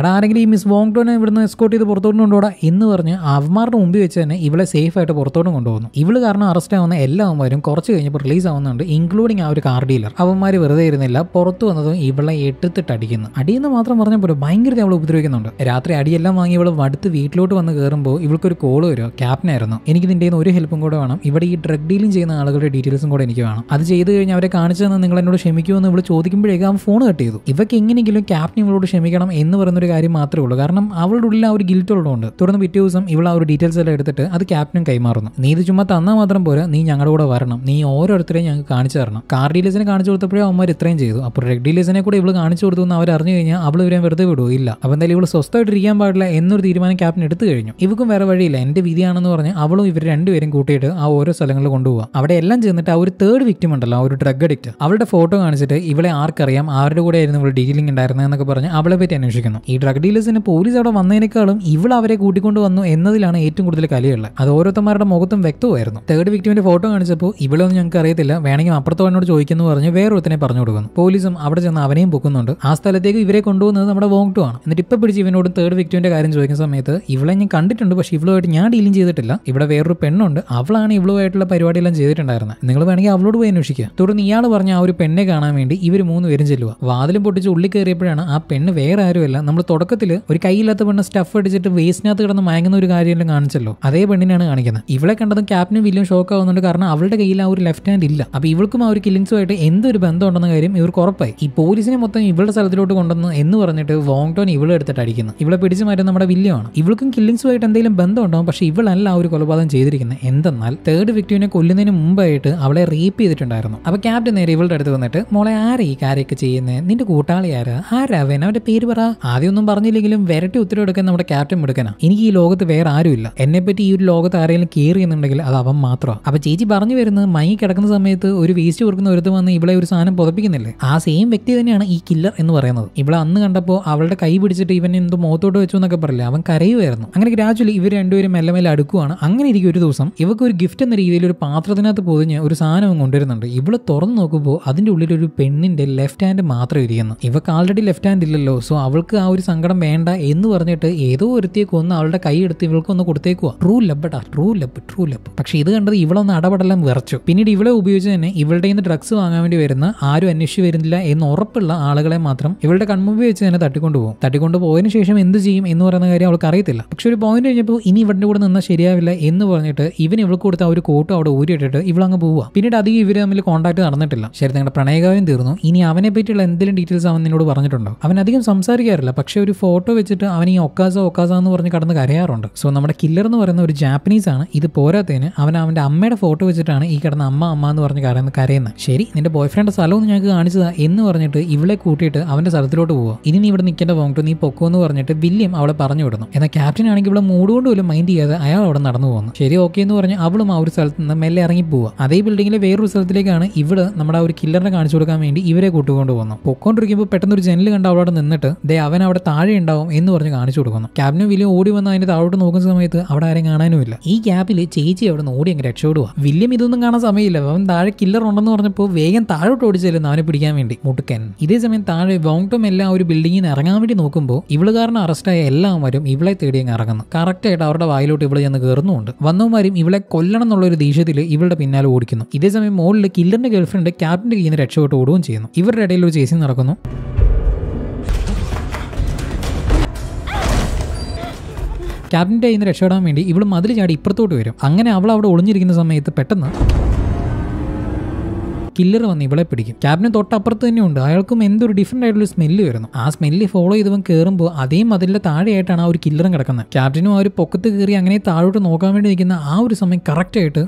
എടാ ആരെങ്കിലും ഈ മിസ് വോങ് ടോനെ ഇവിടുന്ന് എസ്കോട്ട് ചെയ്ത് പുറത്തോട്ട് കൊണ്ടുപോടാ എന്ന് പറഞ്ഞ് അവന്മാരുടെ മുമ്പിൽ വെച്ച് തന്നെ ഇവളെ സേഫ് ആയിട്ട് പുറത്തോട്ട് കൊണ്ടുപോകുന്നു ഇവള് കാരണം അറസ്റ്റ് ആവുന്ന എല്ലാ അവന്മാരും കുറച്ച് കഴിഞ്ഞപ്പോൾ റിലീസ് ആവുന്നുണ്ട് ഇൻക്ലൂഡിങ് ആ ഒരു കാർ ഡീലർ അവന്മാർ വെറുതെ ഇരുന്നില്ല പുറത്തു വന്നതും ഇവളെ എടുത്തിട്ട് അടിക്കുന്നു അടിയെന്ന് മാത്രം പറഞ്ഞ പോലെ ഭയങ്കര അവൾ ഉപദ്രവിക്കുന്നുണ്ട് രാത്രി അടിയെല്ലാം വാങ്ങി ഇവൾ അടുത്ത് വീട്ടിലോട്ട് വന്ന് കയറുമ്പോൾ ഇവൾക്കൊരു കോൾ വരുമോ ക്യാപ്റ്റനായിരുന്നു എനിക്ക് നിന്റെ ഒരു ഹെൽപ്പും കൂടെ വേണം ഇവിടെ ഈ ഡ്രഗ് ഡീലിംഗ് ചെയ്യുന്ന ആളുകളുടെ ഡീറ്റെയിൽസും കൂടെ എനിക്ക് വേണം അത് ചെയ്ത് കഴിഞ്ഞാൽ അവരെ കാണിച്ചു നിങ്ങൾ എന്നോട് ക്ഷമിക്കുമെന്ന് ഇവൾ ചോദിക്കുമ്പോഴേക്കും ആ ഫോൺ കട്ട് ചെയ്തു ഇവക്ക് എങ്ങനെയെങ്കിലും ക്യാപ്റ്റൻ ഇവളോട് ക്ഷമിക്കണം എന്ന് പറയുന്ന ഒരു കാര്യം മാത്രമേ ഉള്ളൂ കാരണം അവളുടെ ഉള്ളിൽ ആ ഒരു ഗിൽറ്റ് ഉള്ളതുകൊണ്ട് തുടർന്ന് പിറ്റേ ദിവസം ഇവൾ ആ ഒരു ഡീറ്റെയിൽസ് എല്ലാം എടുത്തിട്ട് അത് ക്യാപ്റ്റനും കൈമാറുന്നു നീ ഇത് ചുമ്മാ തന്നാൽ മാത്രം പോരാ നീ ഞങ്ങളുടെ കൂടെ വരണം നീ ഓരോരുത്തരെയും ഞങ്ങൾക്ക് കാണിച്ചു തരണം കാർ ഡീലേഴ്സിനെ കാണിച്ചു കൊടുത്തപ്പോഴേ അവന്മാർ ഇത്രയും ചെയ്തു അപ്പോൾ റെഡ് ഡീലേഴ്സിനെ കൂടെ ഇവൾ കാണിച്ചു കൊടുത്തു എന്ന് അവർ അറിഞ്ഞു കഴിഞ്ഞാൽ അവൾ ഇവരെ വെറുതെ വിടുമോ ഇല്ല അപ്പോൾ എന്തായാലും ഇവൾ സ്വസ്ഥമായിട്ടിരിക്കാൻ പാടില്ല എന്നൊരു തീരുമാനം ക്യാപ്റ്റൻ എടുത്തു കഴിഞ്ഞു ഇവക്കും വേറെ വഴിയില്ല എന്റെ വിധിയാണെന്ന് പറഞ്ഞ് അവളും ഇവർ രണ്ടുപേരും കൂട്ടിയിട്ട് ആ ഓരോ സ്ഥലങ്ങളിൽ കൊണ്ടുപോകുക അവിടെ എല്ലാം ചെന്നിട്ട് ആ ഒരു തേർഡ് വിക്ടിം ഉണ്ടല്ലോ ആ ഒരു ഡ്രഗ് അഡിക്റ്റ് അവളുടെ ഫോട്ടോ കാണിച്ചിട്ട് ഇവളെ ആർക്കറിയാം ആരുടെ കൂടെ ആയിരുന്നു ഇവൾ ഡീലിംഗ് ഉണ്ടായിരുന്നതെന്നൊക്കെ പറഞ്ഞ് അവളെ പറ്റി അന്വേഷിക്കുന്നു ഈ ഡ്രഗ് ഡീലേഴ്സിന് പോലീസ് അവിടെ വന്നതിനേക്കാളും ഇവൾ അവരെ കൂട്ടിക്കൊണ്ടു വന്നു എന്നതിലാണ് ഏറ്റവും കൂടുതൽ കലിയുള്ളത് അത് ഓരോരുത്തന്മാരുടെ മുഖത്തും വ്യക്തമായിരുന്നു തേർഡ് വിക്ടിമിന്റെ ഫോട്ടോ കാണിച്ചപ്പോൾ ഇവളൊന്നും ഞങ്ങൾക്ക് അറിയത്തില്ല വേണമെങ്കിൽ എന്നോട് ചോദിക്കുന്നു പറഞ്ഞ് വേറൊരുത്തനെ പറഞ്ഞു കൊടുക്കുന്നു പോലീസും അവിടെ ചെന്ന് അവനെയും പൊക്കുന്നുണ്ട് ആ സ്ഥലത്തേക്ക് ഇവരെ കൊണ്ടുപോകുന്നത് നമ്മുടെ വോങ്ടു ആണ് എന്നിട്ട് ഇപ്പൊ പിടിച്ച് ഇവനോട് തേർഡ് വിക്ടിമിന്റെ കാര്യം ചോദിക്കുന്ന സമയത്ത് ഇവളെ ഞാൻ കണ്ടിട്ടുണ്ട് പക്ഷേ ഇവളുമായിട്ട് ഞാൻ ഡീലിംഗ് ചെയ്തിട്ടില്ല ഇവിടെ വേറൊരു പെണ്ണുണ്ട് അവളാണ് ഇവളുമായിട്ടുള്ള പരിപാടിയെല്ലാം ചെയ്തിട്ടുണ്ടായിരുന്നത് നിങ്ങൾ വേണമെങ്കിൽ അവളോട് പോയി അന്വേഷിക്കുക തുടർന്ന് ഇയാൾ പറഞ്ഞ ആ ഒരു പെണ്ണെ കാണാൻ വേണ്ടി ഇവർ മൂന്ന് പേരും ചെല്ലുക വാതിലും പൊട്ടിച്ച് ഉള്ളിൽ കയറിയപ്പോഴാണ് ആ പെണ്ണ് വേറെ ആരുമല്ല നമ്മൾ നമ്മുടെ തുടക്കത്തിൽ ഒരു കൈയില്ലാത്ത പെണ്ണ് സ്റ്റഫ് അടിച്ചിട്ട് വേസ്റ്റിനകത്ത് കിടന്ന് മയങ്ങുന്ന ഒരു കാര്യമെല്ലാം കാണിച്ചല്ലോ അതേ പെണ്ണിനാണ് കാണിക്കുന്നത് ഇവളെ കണ്ടതും ക്യാപ്റ്റനും വില്യം ഷോക്ക് ആവുന്നുണ്ട് കാരണം അവളുടെ കയ്യിൽ ആ ഒരു ലെഫ്റ്റ് ഹാൻഡ് ഇല്ല അപ്പോൾ ഇവൾക്കും ആ ഒരു കില്ലിങ്സുമായിട്ട് എന്തൊരു ബന്ധം ഉണ്ടെന്ന കാര്യം ഇവർക്ക് ഉറപ്പായി ഈ പോലീസിനെ മൊത്തം ഇവളുടെ സ്ഥലത്തിലോട്ട് കൊണ്ടുവന്ന് എന്ന് പറഞ്ഞിട്ട് വോങ് ടോൺ ഇവളെ എടുത്തിട്ട് അടിക്കുന്നു ഇവളെ പിടിച്ചു മാറ്റുന്ന നമ്മുടെ വില്യമാണ് ഇവൾക്കും കില്ലിങ്സുമായിട്ട് എന്തെങ്കിലും ബന്ധം പക്ഷെ ഇവളല്ല ആ ഒരു കൊലപാതകം ചെയ്തിരിക്കുന്നത് എന്തെന്നാൽ തേർഡ് വിക്ടിവിനെ കൊല്ലുന്നതിന് മുമ്പായിട്ട് അവളെ റേപ്പ് ചെയ്തിട്ടുണ്ടായിരുന്നു അപ്പോൾ ക്യാപ്റ്റൻ നേരെ ഇവളുടെ അടുത്ത് വന്നിട്ട് മോളെ ആരാ ഈ കാര്യമൊക്കെ ചെയ്യുന്നത് നിന്റെ കൂട്ടാളി ആരാ ആരാ അവൻ പേര് പറ ആദ്യം ഇതൊന്നും പറഞ്ഞില്ലെങ്കിലും വെരട്ടി ഉത്തരവെടുക്കാൻ നമ്മുടെ ക്യാപ്റ്റൻ എടുക്കാനാണ് എനിക്ക് ഈ ലോകത്ത് വേറെ ആരുമില്ല എന്നെ പറ്റി ഈ ഒരു ലോകത്ത് ആരെങ്കിലും കെയർ ചെയ്യുന്നുണ്ടെങ്കിൽ അത് അവൻ മാത്രമാണ് അപ്പൊ ചേച്ചി പറഞ്ഞു വരുന്നത് മൈ കിടക്കുന്ന സമയത്ത് ഒരു വേസ്റ്റ് കൊടുക്കുന്ന ഒരു വന്ന് ഇവിടെ ഒരു സാധനം പുതപ്പിക്കുന്നില്ലേ ആ സെയിം വ്യക്തി തന്നെയാണ് ഈ കില്ലർ എന്ന് പറയുന്നത് ഇവിടെ അന്ന് കണ്ടപ്പോൾ അവളുടെ കൈ പിടിച്ചിട്ട് ഇവൻ എന്തോ മുഖത്തോട്ട് വെച്ചു എന്നൊക്കെ പറയില്ല അവൻ കരയുമായിരുന്നു അങ്ങനെ ഗ്രാജുവലി ഇവർ രണ്ടുപേരും മെല്ലെ മെല്ലെ അടുക്കുവാണ് അങ്ങനെ ഇരിക്കും ഒരു ദിവസം ഇവക്ക് ഒരു ഗിഫ്റ്റ് എന്ന രീതിയിൽ ഒരു പാത്രത്തിനകത്ത് പൊതിഞ്ഞ് ഒരു സാധനം കൊണ്ടുവരുന്നുണ്ട് ഇവിടെ തുറന്നു നോക്കുമ്പോൾ അതിന്റെ ഉള്ളിൽ ഒരു പെണ്ണിന്റെ ലെഫ്റ്റ് ഹാൻഡ് മാത്രം ഇരിക്കുന്നു ഇവക്ക് ആൾറെഡി ലെഫ്റ്റ് ഹാൻഡ് ഇല്ലല്ലോ സോ അവൾക്ക് ആ ഒരു ഒരു സങ്കടം വേണ്ട എന്ന് പറഞ്ഞിട്ട് ഏതോ ഒരുത്തിയെ കൊന്ന് അവളുടെ കൈ എടുത്ത് ഒന്ന് കൊടുത്തേക്കുക true love true love true love പക്ഷെ ഇത് കണ്ടത് ഇവളൊന്ന് അടപടലം വിറച്ചു പിന്നീട് ഇവളെ ഉപയോഗിച്ച് തന്നെ ഇവളുടെ നിന്ന് ഡ്രഗ്സ് വാങ്ങാൻ വേണ്ടി വരുന്ന ആരും അന്വേഷിച്ച് വരുന്നില്ല എന്ന് ഉറപ്പുള്ള ആളുകളെ മാത്രം ഇവളുടെ കൺമുമ്പിൽ വെച്ച് തന്നെ തട്ടിക്കൊണ്ടു പോകും തട്ടിക്കൊണ്ട് പോയതിനു ശേഷം എന്ത് ചെയ്യും എന്ന് പറയുന്ന കാര്യം അവൾക്ക് അറിയത്തില്ല പക്ഷെ ഒരു പോയിന്റ് കഴിഞ്ഞപ്പോൾ ഇനി ഇവിടെ കൂടെ നിന്നാൽ ശരിയാവില്ല എന്ന് പറഞ്ഞിട്ട് ഇവൻ ഇവൾക്ക് കൊടുത്ത ഒരു കോട്ട് അവിടെ ഊരിയിട്ടിട്ട് അങ്ങ് പോവുക പിന്നീട് അധികം ഇവർ തമ്മിൽ കോൺടാക്ട് നടന്നിട്ടില്ല ശരി നിങ്ങളുടെ പ്രണയകാവ്യം തീർന്നു ഇനി അവനെ പറ്റിയുള്ള എന്തെങ്കിലും ഡീറ്റെയിൽസ് അവൻ നിന്നോട് പറഞ്ഞിട്ടുണ്ടോ അവൻ അധികം സംസാരിക്കാറില്ല പക്ഷെ പക്ഷേ ഒരു ഫോട്ടോ വെച്ചിട്ട് അവൻ ഈ ഒക്കാസ ഒക്കാസ എന്ന് പറഞ്ഞ് കടന്ന് കരയാറുണ്ട് സോ നമ്മുടെ കില്ലർ എന്ന് പറയുന്ന ഒരു ജാപ്പനീസ് ആണ് ഇത് പോരാത്തതിന് അവൻ അവൻ്റെ അമ്മയുടെ ഫോട്ടോ വെച്ചിട്ടാണ് ഈ കിടന്ന അമ്മ അമ്മ എന്ന് പറഞ്ഞ് കരയുന്ന കരയുന്നത് ശരി നിന്റെ ബോയ് ഫ്രണ്ട് സ്ഥലമൊന്നും ഞങ്ങൾക്ക് കാണിച്ചതാ എന്ന് പറഞ്ഞിട്ട് ഇവളെ കൂട്ടിയിട്ട് അവൻ്റെ സ്ഥലത്തിലോട്ട് പോവുക ഇനി നീ ഇവിടെ നിൽക്കേണ്ട പോകട്ടു നീ പൊക്കോ എന്ന് പറഞ്ഞിട്ട് വില്യം അവളെ പറഞ്ഞു വിടുന്നു എന്നാൽ ക്യാപ്റ്റൻ ആണെങ്കിൽ ഇവിടെ മൂടുകൊണ്ട് പോലും മൈൻഡ് ചെയ്യാതെ അയാൾ അവിടെ നടന്നു പോകുന്നു ശരി ഓക്കെ എന്ന് പറഞ്ഞ് അവളും ആ ഒരു സ്ഥലത്ത് നിന്ന് മെല്ലെ ഇറങ്ങി പോവുക അതേ ബിൽഡിങ്ങിലെ വേറൊരു സ്ഥലത്തിലേക്കാണ് ഇവിടെ നമ്മുടെ ആ ഒരു കില്ലറിനെ കാണിച്ചു കൊടുക്കാൻ വേണ്ടി ഇവരെ കൂട്ടുകൊണ്ട് പോകുന്നു പൊക്കോണ്ടിരിക്കുമ്പോൾ പെട്ടെന്ന് ഒരു ജനൽ കണ്ട് അവളോട് നിന്നിട്ട് ദേ അവൻ അവിടെ താഴെ ഉണ്ടാവും എന്ന് പറഞ്ഞ് കാണിച്ചു കൊടുക്കുന്നു ക്യാബിനും വില്യം ഓടി വന്ന് അതിന്റെ താഴോട്ട് നോക്കുന്ന സമയത്ത് അവിടെ ആരും കാണാനുമില്ല ഈ ക്യാബിൽ ചേച്ചി അവിടെ നിന്ന് ഓടി അങ്ങ് രക്ഷപ്പെടുക വില്യം ഇതൊന്നും കാണാൻ സമയമില്ല അവൻ താഴെ കില്ലർ ഉണ്ടെന്ന് പറഞ്ഞപ്പോൾ വേഗം താഴോട്ട് ഓടിച്ചെല്ലുന്നു അവനെ പിടിക്കാൻ വേണ്ടി മുട്ടുക്കൻ ഇതേ സമയം താഴെ വൗണ്ടും എല്ലാം ഒരു ബിൽഡിങ്ങിൽ നിന്ന് ഇറങ്ങാൻ വേണ്ടി നോക്കുമ്പോൾ ഇവള് കാരണം അറസ്റ്റായ എല്ലാവരും ഇവളെ തേടി അങ്ങ് ഇറങ്ങുന്നു കറക്റ്റായിട്ട് അവരുടെ വായിലോട്ട് ഇവളെ ചെന്ന് കയറുന്നുണ്ട് വന്നവന്മാരും ഇവളെ കൊല്ലണം എന്നുള്ള ഒരു ദേഷ്യത്തിൽ ഇവളുടെ പിന്നാലെ ഓടിക്കുന്നു ഇതേ സമയം മുകളിൽ കില്ലറിന്റെ ഗേൾഫ്രണ്ട് ക്യാപ്റ്റന്റെ കീഴിൽ രക്ഷപ്പെട്ട് ഓടുകയും ചെയ്യുന്നു ഇവരുടെ ഇടയിൽ ഒരു ചേച്ചി നടക്കുന്നു ക്യാപ്റ്റൻ്റെ കയ്യിൽ നിന്ന് രക്ഷപ്പെടാൻ വേണ്ടി ഇവൾ മതിൽ ചാടി ഇപ്പുറത്തോട്ട് വരും അങ്ങനെ അവൾ അവിടെ ഒളിഞ്ഞിരിക്കുന്ന സമയത്ത് പെട്ടെന്ന് കില്ലർ വന്ന് ഇവളെ പിടിക്കും ക്യാബിന് തൊട്ടപ്പുറത്ത് തന്നെ ഉണ്ട് അയാൾക്കും എന്തൊരു ഡിഫറെന്റ് ആയിട്ടുള്ള സ്മെല്ല് വരുന്നു ആ സ്മെല്ല് ഫോളോ ചെയ്തവൻ കയറുമ്പോൾ അതേ അതിൻ്റെ താഴെയായിട്ടാണ് ആ ഒരു കില്ലറും കിടക്കുന്നത് ക്യാപ്റ്റനും ആ ഒരു പൊക്കത്ത് കയറി അങ്ങനെ താഴോട്ട് നോക്കാൻ വേണ്ടി നിൽക്കുന്ന ആ ഒരു സമയം കറക്റ്റായിട്ട്